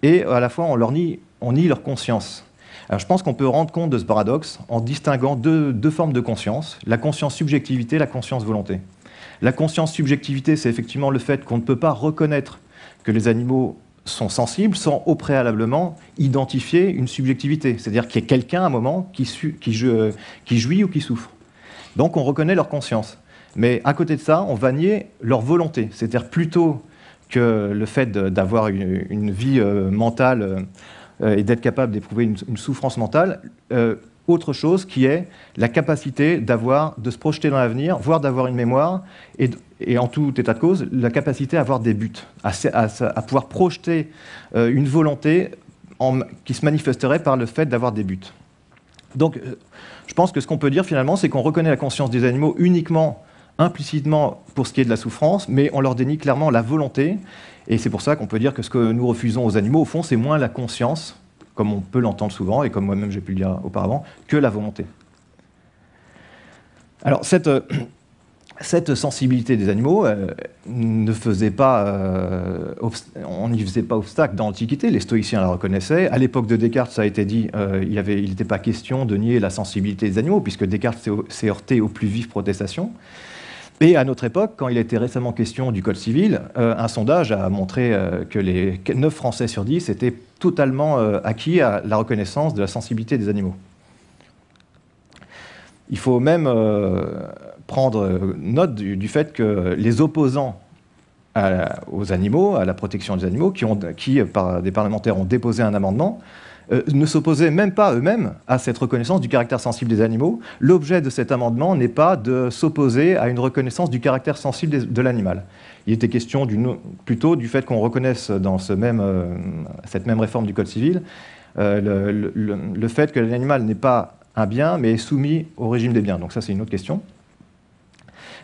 et à la fois on, on nie leur conscience je pense qu'on peut rendre compte de ce paradoxe en distinguant deux, formes de conscience, la conscience subjectivité, et la conscience volonté. La conscience subjectivité, c'est effectivement le fait qu'on ne peut pas reconnaître que les animaux sont sensibles sans au préalablement identifier une subjectivité, c'est-à-dire qu'il y a quelqu'un à un moment qui, jouit ou qui souffre. Donc on reconnaît leur conscience. Mais à côté de ça, on va nier leur volonté, c'est-à-dire plutôt que le fait d'avoir une, vie euh, mentale euh, euh, et d'être capable d'éprouver une, souffrance mentale. Euh, autre chose qui est la capacité d'avoir, de se projeter dans l'avenir, voire d'avoir une mémoire, et, en tout état de cause, la capacité à avoir des buts, à, à, pouvoir projeter euh, une volonté en, qui se manifesterait par le fait d'avoir des buts. Donc, je pense que ce qu'on peut dire finalement, c'est qu'on reconnaît la conscience des animaux uniquement implicitement pour ce qui est de la souffrance, mais on leur dénie clairement la volonté et c'est pour ça qu'on peut dire que ce que nous refusons aux animaux, au fond, c'est moins la conscience, comme on peut l'entendre souvent, et comme moi-même j'ai pu le dire auparavant, que la volonté. Alors cette, euh, sensibilité des animaux euh, ne faisait pas, euh, on n'y faisait pas obstacle dans l'Antiquité, les stoïciens la reconnaissaient. À l'époque de Descartes, ça a été dit, il n'était pas question de nier la sensibilité des animaux, puisque Descartes s'est heurté aux plus vives protestations. Et à notre époque, quand il était récemment question du Code civil, euh, un sondage a montré euh, que les 9 Français sur 10 étaient totalement euh, acquis à la reconnaissance de la sensibilité des animaux. Il faut même prendre note du, fait que les opposants aux animaux, à la protection des animaux, qui, ont, qui par, des parlementaires ont déposé un amendement, euh, ne s'opposaient même pas eux-mêmes à cette reconnaissance du caractère sensible des animaux. L'objet de cet amendement n'est pas de s'opposer à une reconnaissance du caractère sensible de l'animal. Il était question plutôt du fait qu'on reconnaisse dans euh, cette même réforme du Code civil euh, le, le fait que l'animal n'est pas un bien, mais est soumis au régime des biens. Donc ça, c'est une autre question.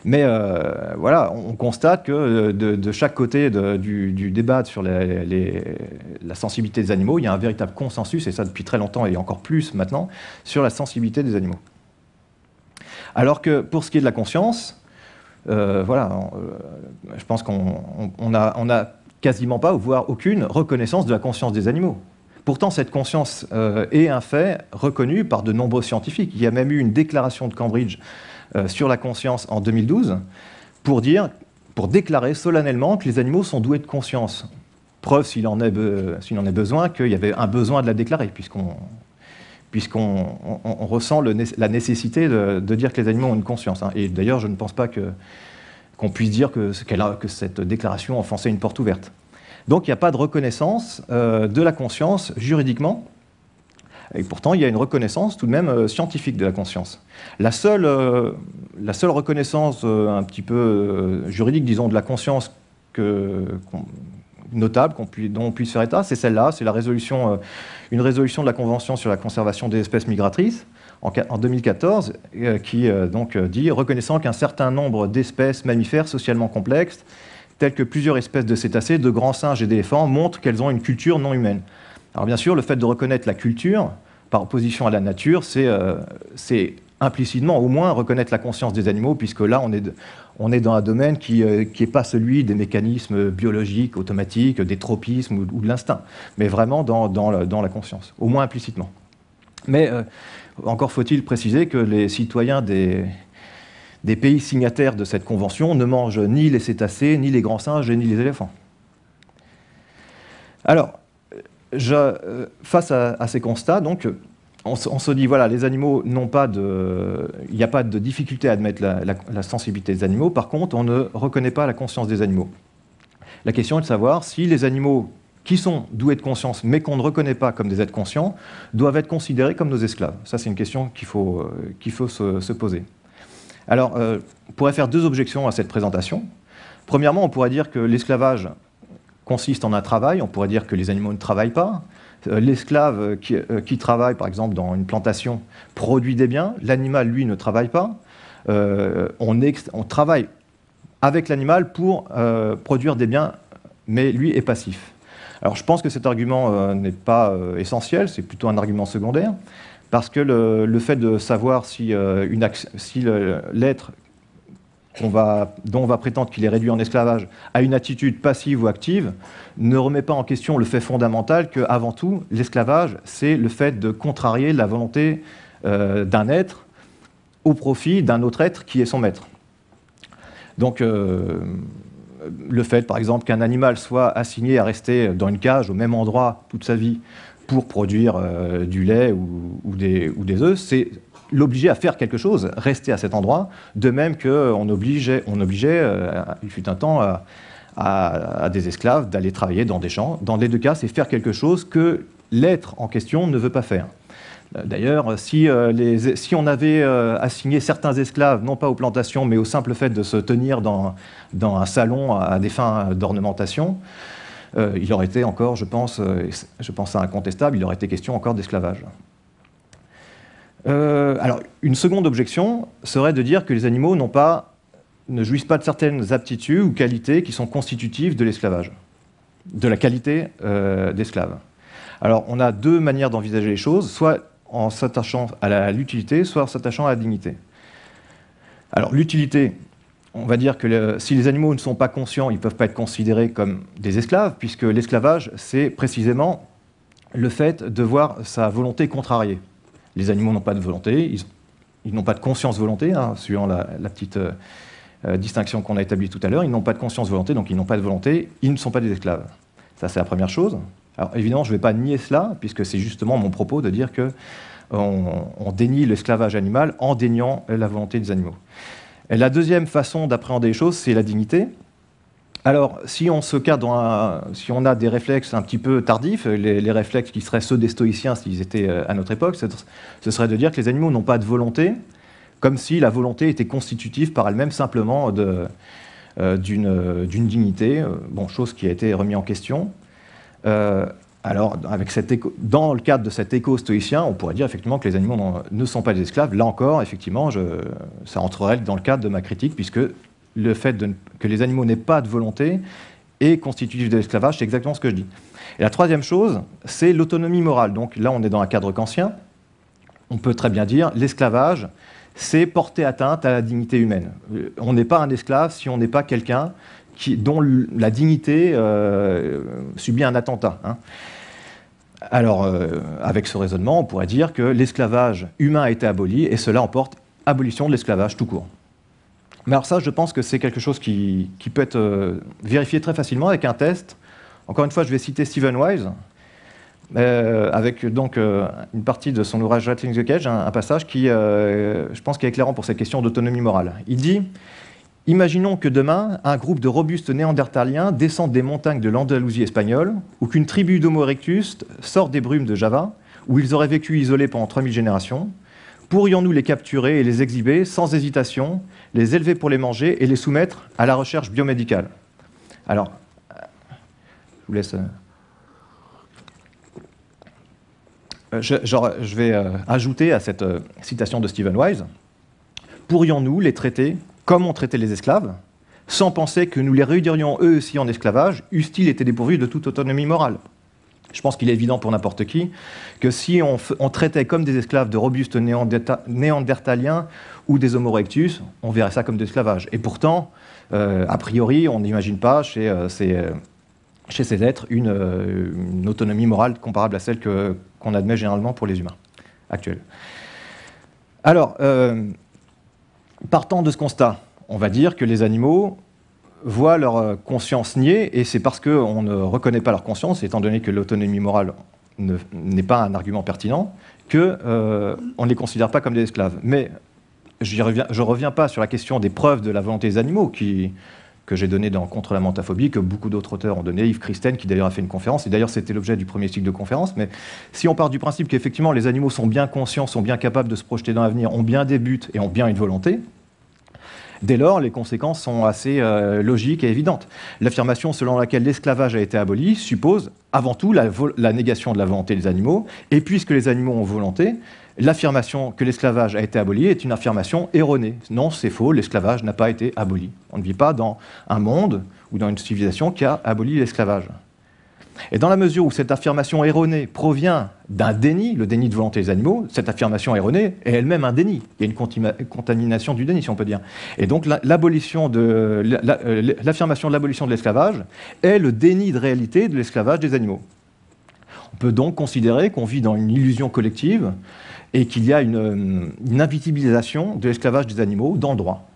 Mais euh, voilà, on, constate que euh, de, chaque côté du, débat sur la sensibilité des animaux, il y a un véritable consensus, et ça depuis très longtemps et encore plus maintenant, sur la sensibilité des animaux. Alors que pour ce qui est de la conscience, euh, voilà, je pense qu'on n'a a, quasiment pas, voire aucune, reconnaissance de la conscience des animaux. Pourtant, cette conscience est un fait reconnu par de nombreux scientifiques. Il y a même eu une déclaration de Cambridge euh, sur la conscience en 2012 pour dire, pour déclarer solennellement que les animaux sont doués de conscience. Preuve, s'il en, est en besoin, qu'il y avait un besoin de la déclarer, puisqu'on puisqu'on ressent la nécessité de, dire que les animaux ont une conscience. Hein. Et d'ailleurs, je ne pense pas qu'on puisse dire que, cette déclaration enfonçait une porte ouverte. Donc il n'y a pas de reconnaissance euh, de la conscience juridiquement, et pourtant, il y a une reconnaissance tout de même euh, scientifique de la conscience. La seule, euh, reconnaissance euh, un petit peu juridique, disons, de la conscience notable dont on puisse faire état, c'est celle-là, c'est une résolution de la Convention sur la conservation des espèces migratrices en 2014, qui donc dit reconnaissant qu'un certain nombre d'espèces mammifères socialement complexes, telles que plusieurs espèces de cétacés, de grands singes et d'éléphants, montrent qu'elles ont une culture non humaine. Alors bien sûr, le fait de reconnaître la culture par opposition à la nature, c'est euh, implicitement au moins reconnaître la conscience des animaux, puisque là, on est, on est dans un domaine qui n'est euh, pas celui des mécanismes biologiques, automatiques, des tropismes ou, de l'instinct, mais vraiment dans, dans, la, conscience, au moins implicitement. Mais euh, encore faut-il préciser que les citoyens des, des pays signataires de cette convention ne mangent ni les cétacés, ni les grands singes, ni les éléphants. Alors, euh, face à, ces constats, donc, on, se dit, voilà, les animaux n'ont pas de... Il n'y a pas de difficulté à admettre la, sensibilité des animaux. Par contre, on ne reconnaît pas la conscience des animaux. La question est de savoir si les animaux qui sont doués de conscience, mais qu'on ne reconnaît pas comme des êtres conscients, doivent être considérés comme nos esclaves. Ça, c'est une question qu'il faut, euh, qu'il faut se, poser. Alors, euh, on pourrait faire deux objections à cette présentation. Premièrement, on pourrait dire que l'esclavage consiste en un travail. On pourrait dire que les animaux ne travaillent pas. Euh, l'esclave euh, euh, qui, travaille, par exemple, dans une plantation, produit des biens. L'animal, lui, ne travaille pas. on, travaille avec l'animal pour produire des biens, mais lui est passif. Alors je pense que cet argument n'est pas essentiel, c'est plutôt un argument secondaire, parce que le, fait de savoir si, si l'être va, dont on va prétendre qu'il est réduit en esclavage, à une attitude passive ou active, ne remet pas en question le fait fondamental que, avant tout, l'esclavage, c'est le fait de contrarier la volonté euh, d'un être au profit d'un autre être qui est son maître. Donc, euh, le fait, par exemple, qu'un animal soit assigné à rester dans une cage au même endroit toute sa vie pour produire euh, du lait ou, des, ou des œufs, c'est l'obliger à faire quelque chose, rester à cet endroit, de même qu'on obligeait, on obligeait euh, il fut un temps, euh, à, des esclaves d'aller travailler dans des champs. Dans les deux cas, c'est faire quelque chose que l'être en question ne veut pas faire. D'ailleurs, si, euh, on avait assigné certains esclaves, non pas aux plantations, mais au simple fait de se tenir dans, un salon à des fins d'ornementation, il aurait été encore, je pense, je pense à incontestable, il aurait été question encore d'esclavage. Euh, alors, une seconde objection serait de dire que les animaux ne jouissent pas de certaines aptitudes ou qualités qui sont constitutives de l'esclavage, de la qualité euh, d'esclave. Alors, on a deux manières d'envisager les choses, soit en s'attachant à l'utilité, soit en s'attachant à la dignité. Alors, l'utilité, on va dire que si les animaux ne sont pas conscients, ils ne peuvent pas être considérés comme des esclaves, puisque l'esclavage, c'est précisément le fait de voir sa volonté contrariée. Les animaux n'ont pas de volonté, ils, n'ont pas de conscience-volonté, hein, suivant la, petite euh, euh, distinction qu'on a établie tout à l'heure. Ils n'ont pas de conscience-volonté, donc ils n'ont pas de volonté, ils ne sont pas des esclaves. Ça, c'est la première chose. Alors évidemment, je ne vais pas nier cela, puisque c'est justement mon propos de dire que on, dénie l'esclavage animal en déniant la volonté des animaux. la deuxième façon d'appréhender les choses, c'est la dignité. Alors, si on se cadre dans si on a des réflexes un petit peu tardifs, les, réflexes qui seraient ceux des stoïciens s'ils étaient euh, à notre époque, ce serait de dire que les animaux n'ont pas de volonté, comme si la volonté était constitutive par elle-même simplement euh, euh, d'une, dignité, bon, chose qui a été remise en question. alors, avec cette dans le cadre de cet écho stoïcien on pourrait dire effectivement que les animaux ne sont pas des esclaves. Là encore, effectivement, ça entrerait dans le cadre de ma critique, puisque le fait que les animaux n'aient pas de volonté est constitutif de l'esclavage, c'est exactement ce que je dis. Et la troisième chose, c'est l'autonomie morale. Donc là, on est dans un cadre kantien. On peut très bien dire l'esclavage, c'est porter atteinte à la dignité humaine. Euh, on n'est pas un esclave si on n'est pas quelqu'un dont la dignité euh, subit un attentat. Hein. Alors, euh, avec ce raisonnement, on pourrait dire que l'esclavage humain a été aboli et cela emporte abolition de l'esclavage tout court. Mais alors ça, je pense que c'est quelque chose qui, peut être euh, vérifié très facilement avec un test. Encore une fois, je vais citer Stephen Wise, euh, avec donc euh, une partie de son ouvrage Rattling the Cage, un, passage qui, je pense, est éclairant pour cette question d'autonomie morale. Il dit « Imaginons que demain, un groupe de robustes néandertaliens descendent des montagnes de l'Andalousie espagnole, ou qu'une tribu d'Homo erectus sort des brumes de Java, où ils auraient vécu isolés pendant 3000 générations, pourrions-nous les capturer et les exhiber sans hésitation, les élever pour les manger et les soumettre à la recherche biomédicale Alors, euh, je vous laisse. Euh, euh, je, vais ajouter à cette citation de Stephen Wise Pourrions-nous les traiter comme on traitait les esclaves, sans penser que nous les réduirions eux aussi en esclavage, eussent-ils été dépourvus de toute autonomie morale je pense qu'il est évident pour n'importe qui que si on, traitait comme des esclaves de robustes néandertaliens ou des Homo erectus, on verrait ça comme de l'esclavage. Et pourtant, euh, a priori, on n'imagine pas chez, euh, euh, ces, êtres une, autonomie morale comparable à celle qu'on admet généralement pour les humains actuels. Alors, partant de ce constat, on va dire que les animaux voient leur euh, conscience niée, et c'est parce qu'on ne reconnaît pas leur conscience, étant donné que l'autonomie morale n'est pas un argument pertinent, qu'on euh, on ne les considère pas comme des esclaves. Mais je ne reviens pas sur la question des preuves de la volonté des animaux, que j'ai donné dans Contre la mentaphobie, que beaucoup d'autres auteurs ont donné, Yves Christen, qui d'ailleurs a fait une conférence, et d'ailleurs c'était l'objet du premier cycle de conférence, mais si on part du principe qu'effectivement les animaux sont bien conscients, sont bien capables de se projeter dans l'avenir, ont bien des buts et ont bien une volonté, Dès lors, les conséquences sont assez euh, logiques et évidentes. L'affirmation selon laquelle l'esclavage a été aboli suppose avant tout la négation de la volonté des animaux, et puisque les animaux ont volonté, l'affirmation que l'esclavage a été aboli est une affirmation erronée. Non, c'est faux, l'esclavage n'a pas été aboli. On ne vit pas dans un monde ou dans une civilisation qui a aboli l'esclavage. Et dans la mesure où cette affirmation erronée provient d'un déni, le déni de volonté des animaux, cette affirmation erronée est elle-même un déni. Il y a une contamination du déni, si on peut dire. Et donc euh, l'affirmation de l'abolition de l'esclavage est le déni de réalité de l'esclavage des animaux. On peut donc considérer qu'on vit dans une illusion collective et qu'il y a une, euh, une invisibilisation de l'esclavage des animaux dans le droit.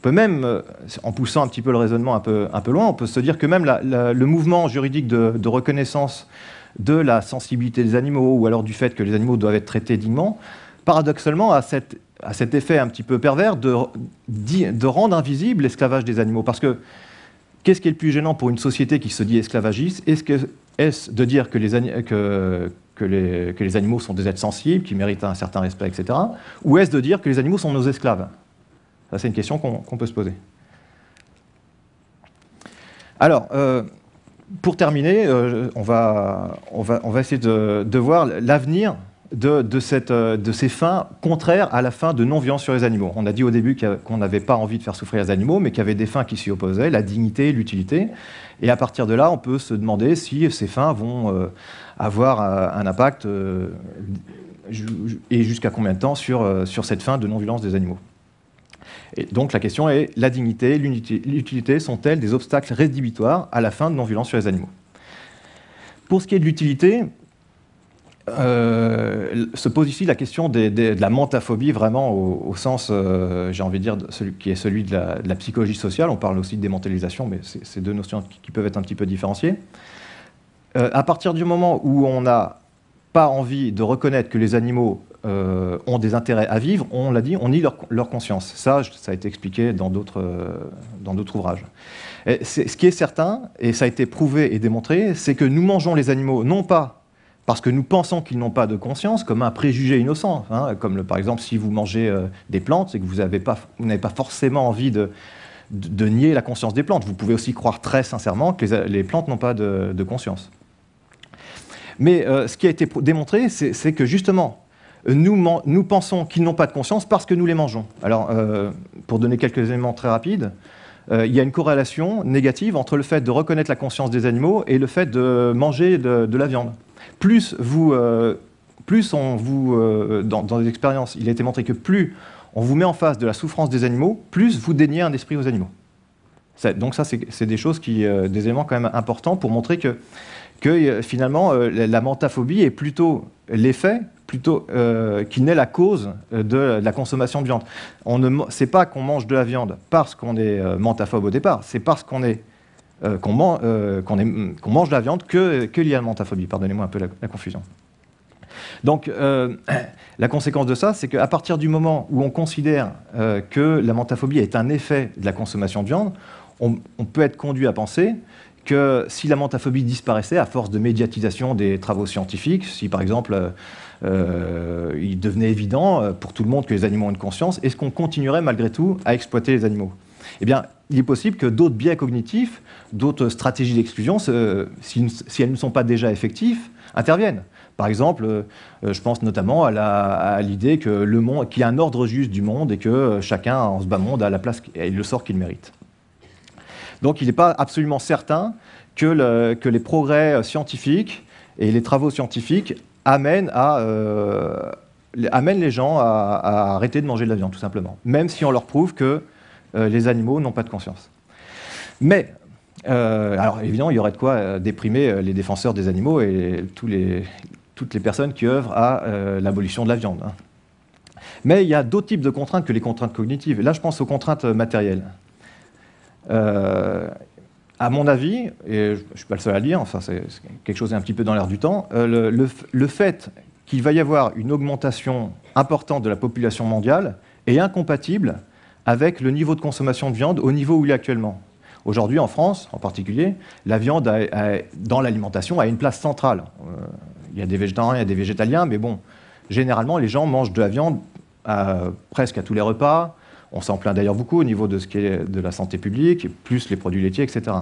On peut même, euh, en poussant un petit peu le raisonnement un peu, loin, on peut se dire que même le mouvement juridique de, reconnaissance de la sensibilité des animaux, ou alors du fait que les animaux doivent être traités dignement, paradoxalement a, cet effet un petit peu pervers de, rendre invisible l'esclavage des animaux. Parce que qu'est-ce qui est le plus gênant pour une société qui se dit esclavagiste Est-ce de dire que les, que les animaux sont des êtres sensibles, qui méritent un certain respect, etc. Ou est-ce de dire que les animaux sont nos esclaves c'est une question qu'on peut se poser. Alors, euh, pour terminer, euh, on, va, essayer de, voir l'avenir de, euh, ces fins contraires à la fin de non-violence sur les animaux. On a dit au début qu'on n'avait pas envie de faire souffrir les animaux, mais qu'il y avait des fins qui s'y opposaient, la dignité, l'utilité. Et à partir de là, on peut se demander si ces fins vont avoir un impact et jusqu'à combien de temps sur cette fin de non-violence des animaux. Et donc la question est, la dignité, l'utilité sont-elles des obstacles rédhibitoires à la fin de non-violence sur les animaux Pour ce qui est de l'utilité, euh, se pose ici la question de la mentaphobie vraiment au, sens, euh, j'ai envie de dire, celui, qui est celui de la, psychologie sociale. On parle aussi de démentalisation, mais c'est deux notions qui, peuvent être un petit peu différenciées. Euh, à partir du moment où on n'a pas envie de reconnaître que les animaux euh, ont des intérêts à vivre, on l'a dit, on nie leur, conscience. Ça, ça a été expliqué dans d'autres, euh, dans ouvrages. ce qui est certain, et ça a été prouvé et démontré, c'est que nous mangeons les animaux non pas parce que nous pensons qu'ils n'ont pas de conscience, comme un préjugé innocent, hein, comme par exemple si vous mangez euh, des plantes c'est que vous n'avez pas, forcément envie de, nier la conscience des plantes. Vous pouvez aussi croire très sincèrement que les, plantes n'ont pas de, conscience. Mais ce qui a été démontré, c'est que justement, nous, pensons qu'ils n'ont pas de conscience parce que nous les mangeons. Alors, euh, pour donner quelques éléments très rapides, euh, il y a une corrélation négative entre le fait de reconnaître la conscience des animaux et le fait de manger de, la viande. Plus vous, euh, plus on vous, dans, des expériences, il a été montré que plus on vous met en face de la souffrance des animaux, plus vous déniez un esprit aux animaux. donc ça, c'est des choses qui, des éléments quand même importants pour montrer que que finalement la mentaphobie est plutôt l'effet plutôt euh, qu'il n'est la cause euh, de, la consommation de viande. On ne c'est pas qu'on mange de la viande parce qu'on est euh, mentaphobe au départ, c'est parce qu'on est mm, qu'on mange de la viande que, y a la mentaphobie. Pardonnez-moi un peu la, confusion. Donc, la conséquence de ça, c'est qu'à partir du moment où on considère que la mentaphobie est un effet de la consommation de viande, on, on peut être conduit à penser que si la mentaphobie disparaissait à force de médiatisation des travaux scientifiques, si par exemple euh, il devenait évident euh, pour tout le monde que les animaux ont une conscience. Est-ce qu'on continuerait malgré tout à exploiter les animaux Eh bien, il est possible que d'autres biais cognitifs, d'autres stratégies d'exclusion, si elles ne sont pas déjà effectives, interviennent. Par exemple, euh, je pense notamment à l'idée que le qu'il y a un ordre juste du monde et que chacun en ce bas monde a la place et le sort qu'il mérite. Donc, il n'est pas absolument certain que, que les progrès scientifiques et les travaux scientifiques amène, à, euh, amène les gens à, arrêter de manger de la viande, tout simplement, même si on leur prouve que euh, les animaux n'ont pas de conscience. Mais, euh, alors évidemment, il y aurait de quoi déprimer les défenseurs des animaux et toutes les personnes qui œuvrent à l'abolition de la viande. Hein. Mais il y a d'autres types de contraintes que les contraintes cognitives. Et là, je pense aux contraintes matérielles à mon avis, et je ne suis pas le seul à le dire, enfin c'est quelque chose est un petit peu dans l'air du temps, euh, le, fait qu'il va y avoir une augmentation importante de la population mondiale est incompatible avec le niveau de consommation de viande au niveau où il est actuellement. Aujourd'hui, en France, en particulier, la viande dans l'alimentation a une place centrale. Euh, il y a des végétariens, il y a des végétaliens, mais bon, généralement, les gens mangent de la viande presque à tous les repas, on s'en plaint d'ailleurs beaucoup au niveau de ce qui est de la santé publique, plus les produits laitiers, etc.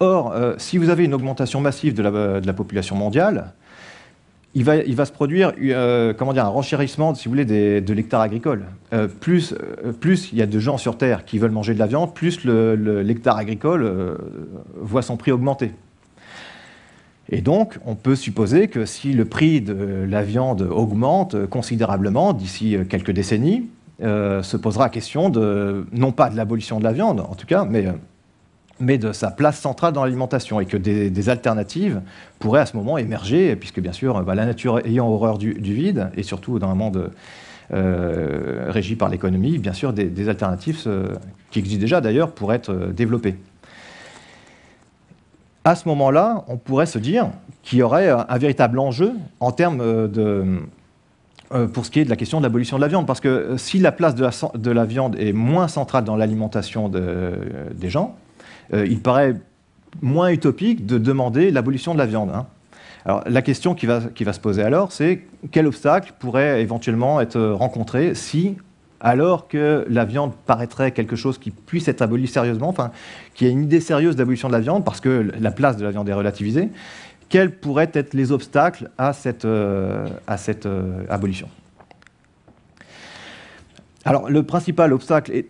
Or, euh, si vous avez une augmentation massive de la, population mondiale, il va, se produire euh, comment dire, un renchérissement, si vous voulez, de l'hectare agricole. Euh, plus, plus il y a de gens sur Terre qui veulent manger de la viande, plus l'hectare agricole voit son prix augmenter. Et donc, on peut supposer que si le prix de la viande augmente considérablement d'ici quelques décennies, euh, se posera la question de, non pas de l'abolition de la viande, en tout cas, mais, euh, mais de sa place centrale dans l'alimentation et que des, alternatives pourraient à ce moment émerger, puisque bien sûr, bah, la nature ayant horreur du, vide, et surtout dans un monde euh, régi par l'économie, bien sûr, des, des alternatives qui existent déjà d'ailleurs pourraient être développées à ce moment-là, on pourrait se dire qu'il y aurait un véritable enjeu en termes de, euh, pour ce qui est de la question de l'abolition de la viande. Parce que euh, si la place de la, viande est moins centrale dans l'alimentation euh, des gens, il paraît moins utopique de demander l'abolition de la viande. Hein. Alors la question qui va, se poser alors, c'est quel obstacle pourrait éventuellement être rencontré si, alors que la viande paraîtrait quelque chose qui puisse être aboli sérieusement, enfin, qui y ait une idée sérieuse d'abolition de la viande, parce que la place de la viande est relativisée, quels pourraient être les obstacles à cette, euh, euh, abolition Alors, le principal obstacle est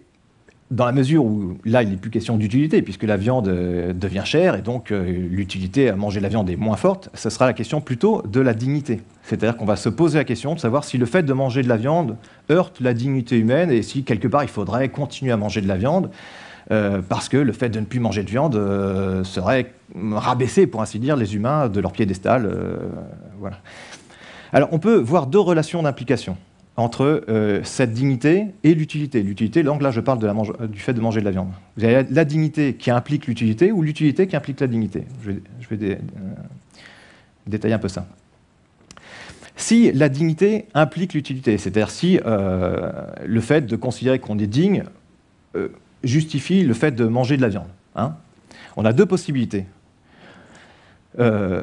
dans la mesure où là, il n'est plus question d'utilité, puisque la viande euh, devient chère, et donc l'utilité à manger la viande est moins forte, ce sera la question plutôt de la dignité. C'est-à-dire qu'on va se poser la question de savoir si le fait de manger de la viande heurte la dignité humaine, et si quelque part il faudrait continuer à manger de la viande, euh, parce que le fait de ne plus manger de viande euh, serait rabaisser, pour ainsi dire, les humains de leur piédestal. Euh, voilà. Alors on peut voir deux relations d'implication entre cette dignité et l'utilité. L'utilité, donc là je parle du fait de manger de la viande. Vous avez la, dignité qui implique l'utilité ou l'utilité qui implique la dignité. Je vais, détailler un peu ça si la dignité implique l'utilité, c'est-à-dire si le fait de considérer qu'on est digne justifie le fait de manger de la viande. Hein. On a deux possibilités. Euh,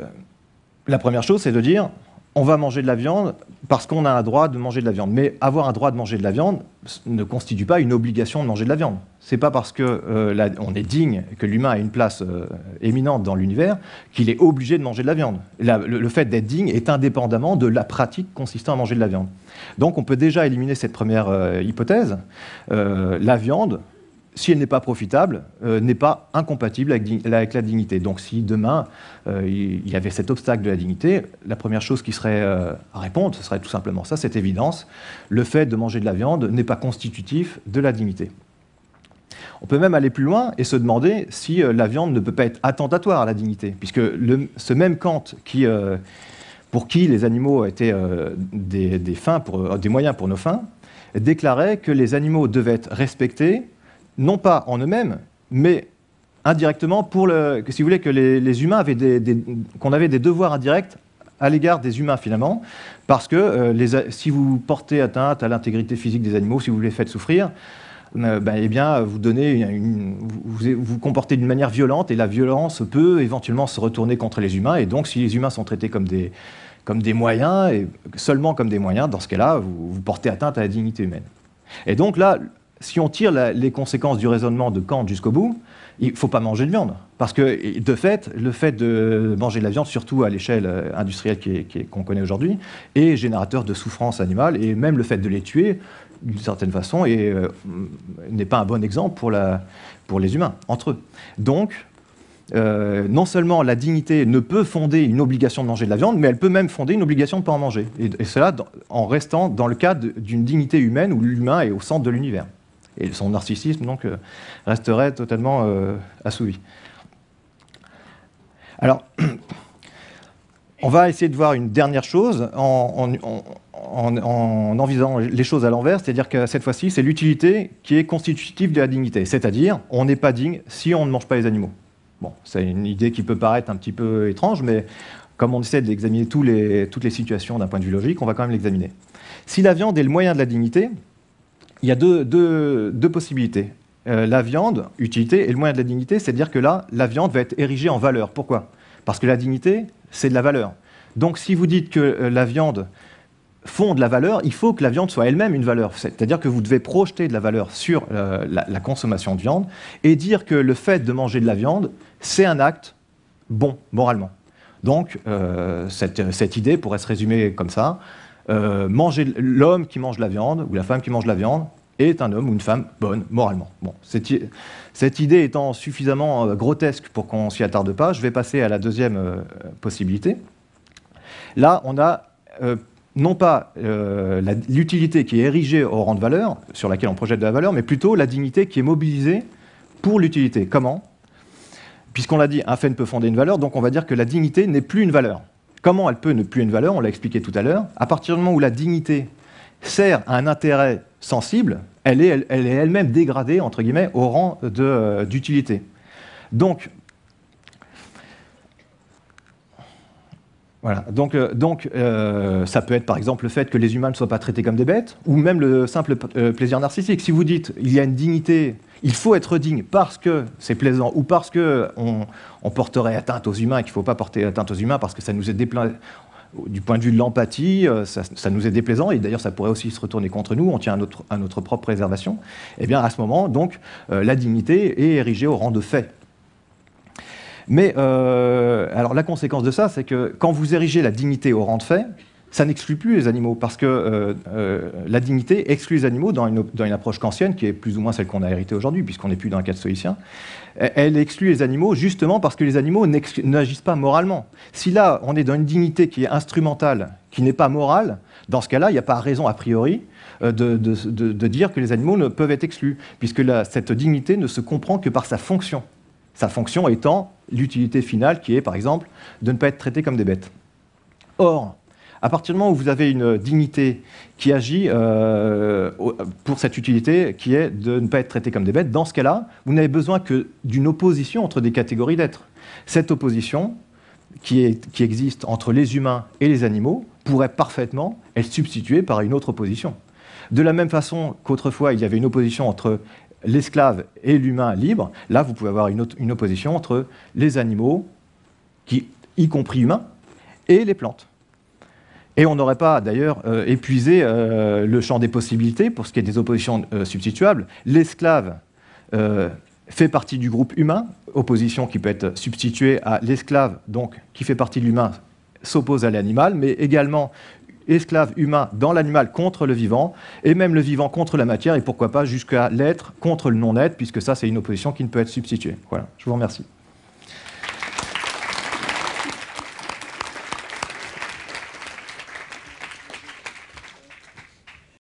la première chose, c'est de dire on va manger de la viande parce qu'on a un droit de manger de la viande. Mais avoir un droit de manger de la viande ne constitue pas une obligation de manger de la viande. C'est pas parce que euh, on est digne, que l'humain a une place euh, éminente dans l'univers, qu'il est obligé de manger de la viande. le, fait d'être digne est indépendamment de la pratique consistant à manger de la viande. Donc on peut déjà éliminer cette première hypothèse. la viande, si elle n'est pas profitable, euh, n'est pas incompatible avec, la dignité. Donc si demain, euh, il y avait cet obstacle de la dignité, la première chose qui serait euh, à répondre, ce serait tout simplement ça, cette évidence, le fait de manger de la viande n'est pas constitutif de la dignité. On peut même aller plus loin et se demander si la viande ne peut pas être attentatoire à la dignité, puisque le, ce même Kant qui, pour qui les animaux étaient des, des moyens pour nos fins, déclarait que les animaux devaient être respectés non pas en eux-mêmes, mais indirectement pour le, que, si vous voulez, que les, humains avaient des, qu'on avait des devoirs indirects à l'égard des humains finalement, parce que euh, les, si vous portez atteinte à l'intégrité physique des animaux, si vous les faites souffrir, euh, ben, eh bien, vous, donnez vous, vous, comportez d'une manière violente et la violence peut éventuellement se retourner contre les humains. Et donc, si les humains sont traités comme des, comme des moyens, et seulement comme des moyens, dans ce cas-là, vous, vous portez atteinte à la dignité humaine. Et donc là, si on tire les conséquences du raisonnement de Kant jusqu'au bout, il ne faut pas manger de viande. Parce que, de fait, le fait de manger de la viande, surtout à l'échelle euh, industrielle qu'on connaît aujourd'hui, est générateur de souffrance animale. Et même le fait de les tuer, d'une certaine façon, euh, n'est pas un bon exemple pour, les humains, entre eux. Donc, euh, non seulement la dignité ne peut fonder une obligation de manger de la viande, mais elle peut même fonder une obligation de ne pas en manger. Et, cela en restant dans le cadre d'une dignité humaine où l'humain est au centre de l'univers et son narcissisme donc euh, resterait totalement euh, assouvi. Alors, on va essayer de voir une dernière chose en, en, les choses à l'envers, c'est-à-dire que cette fois-ci, c'est l'utilité qui est constitutive de la dignité, c'est-à-dire on n'est pas digne si on ne mange pas les animaux. Bon, c'est une idée qui peut paraître un petit peu étrange, mais comme on essaie d'examiner toutes les situations d'un point de vue logique, on va quand même l'examiner. Si la viande est le moyen de la dignité, il y a deux, deux, deux possibilités. Euh, la viande, utilité, et le moyen de la dignité, c'est-à-dire que là, la viande va être érigée en valeur. Pourquoi Parce que la dignité, c'est de la valeur. Donc si vous dites que euh, la viande fonde la valeur, il faut que la viande soit elle-même une valeur. C'est-à-dire que vous devez projeter de la valeur sur euh, la, la, consommation de viande et dire que le fait de manger de la viande, c'est un acte bon, moralement. Donc cette, cette idée pourrait se résumer comme ça. Euh, manger l'homme qui mange la viande ou la femme qui mange la viande est un homme ou une femme bonne moralement. cette, idée étant suffisamment euh, grotesque pour qu'on s'y attarde pas, je vais passer à la deuxième euh, possibilité. Là, on a non pas l'utilité qui est érigée au rang de valeur, sur laquelle on projette de la valeur, mais plutôt la dignité qui est mobilisée pour l'utilité. Comment Puisqu'on l'a dit, un fait ne peut fonder une valeur, donc on va dire que la dignité n'est plus une valeur. Comment elle peut ne plus être une valeur On l'a expliqué tout à l'heure. À partir du moment où la dignité sert à un intérêt sensible, elle est elle-même dégradée, entre guillemets, au rang euh, d'utilité. donc, Voilà. Donc, euh, donc euh, ça peut être par exemple le fait que les humains ne soient pas traités comme des bêtes, ou même le simple plaisir narcissique. Si vous dites il y a une dignité il faut être digne parce que c'est plaisant ou parce que on, porterait atteinte aux humains et qu'il ne faut pas porter atteinte aux humains parce que ça nous est déplaisant du point de vue de l'empathie, euh, ça, nous est déplaisant, et d'ailleurs ça pourrait aussi se retourner contre nous, on tient à notre, propre préservation, et eh bien à ce moment, donc, euh, la dignité est érigée au rang de fait. Mais euh, alors la conséquence de ça, c'est que quand vous érigez la dignité au rang de fait, ça n'exclut plus les animaux, parce que euh, euh, la dignité exclut les animaux dans une, approche kantienne, qui est plus ou moins celle qu'on a héritée aujourd'hui, puisqu'on n'est plus dans un cadre stoïcien. E-, elle exclut les animaux justement parce que les animaux n'agissent pas moralement. Si là, on est dans une dignité qui est instrumentale, qui n'est pas morale, dans ce cas-là, il n'y a pas raison a priori euh, de, dire que les animaux ne peuvent être exclus, puisque cette dignité ne se comprend que par sa fonction. Sa fonction étant l'utilité finale, qui est par exemple de ne pas être traité comme des bêtes. Or, à partir du moment où vous avez une dignité qui agit euh, pour cette utilité qui est de ne pas être traité comme des bêtes, dans ce cas-là, vous n'avez besoin que d'une opposition entre des catégories d'êtres. Cette opposition qui, existe entre les humains et les animaux pourrait parfaitement être substituée par une autre opposition. De la même façon qu'autrefois il y avait une opposition entre l'esclave et l'humain libre, là vous pouvez avoir une, une opposition entre les animaux, qui, y compris humains, et les plantes. Et on n'aurait pas d'ailleurs euh, épuisé euh, le champ des possibilités pour ce qui est des oppositions euh, substituables. L'esclave fait partie du groupe humain, opposition qui peut être substituée à l'esclave, donc qui fait partie de l'humain, s'oppose à l'animal, mais également esclave humain dans l'animal contre le vivant, et même le vivant contre la matière, et pourquoi pas jusqu'à l'être contre le non-être, puisque ça c'est une opposition qui ne peut être substituée. Voilà, je vous remercie.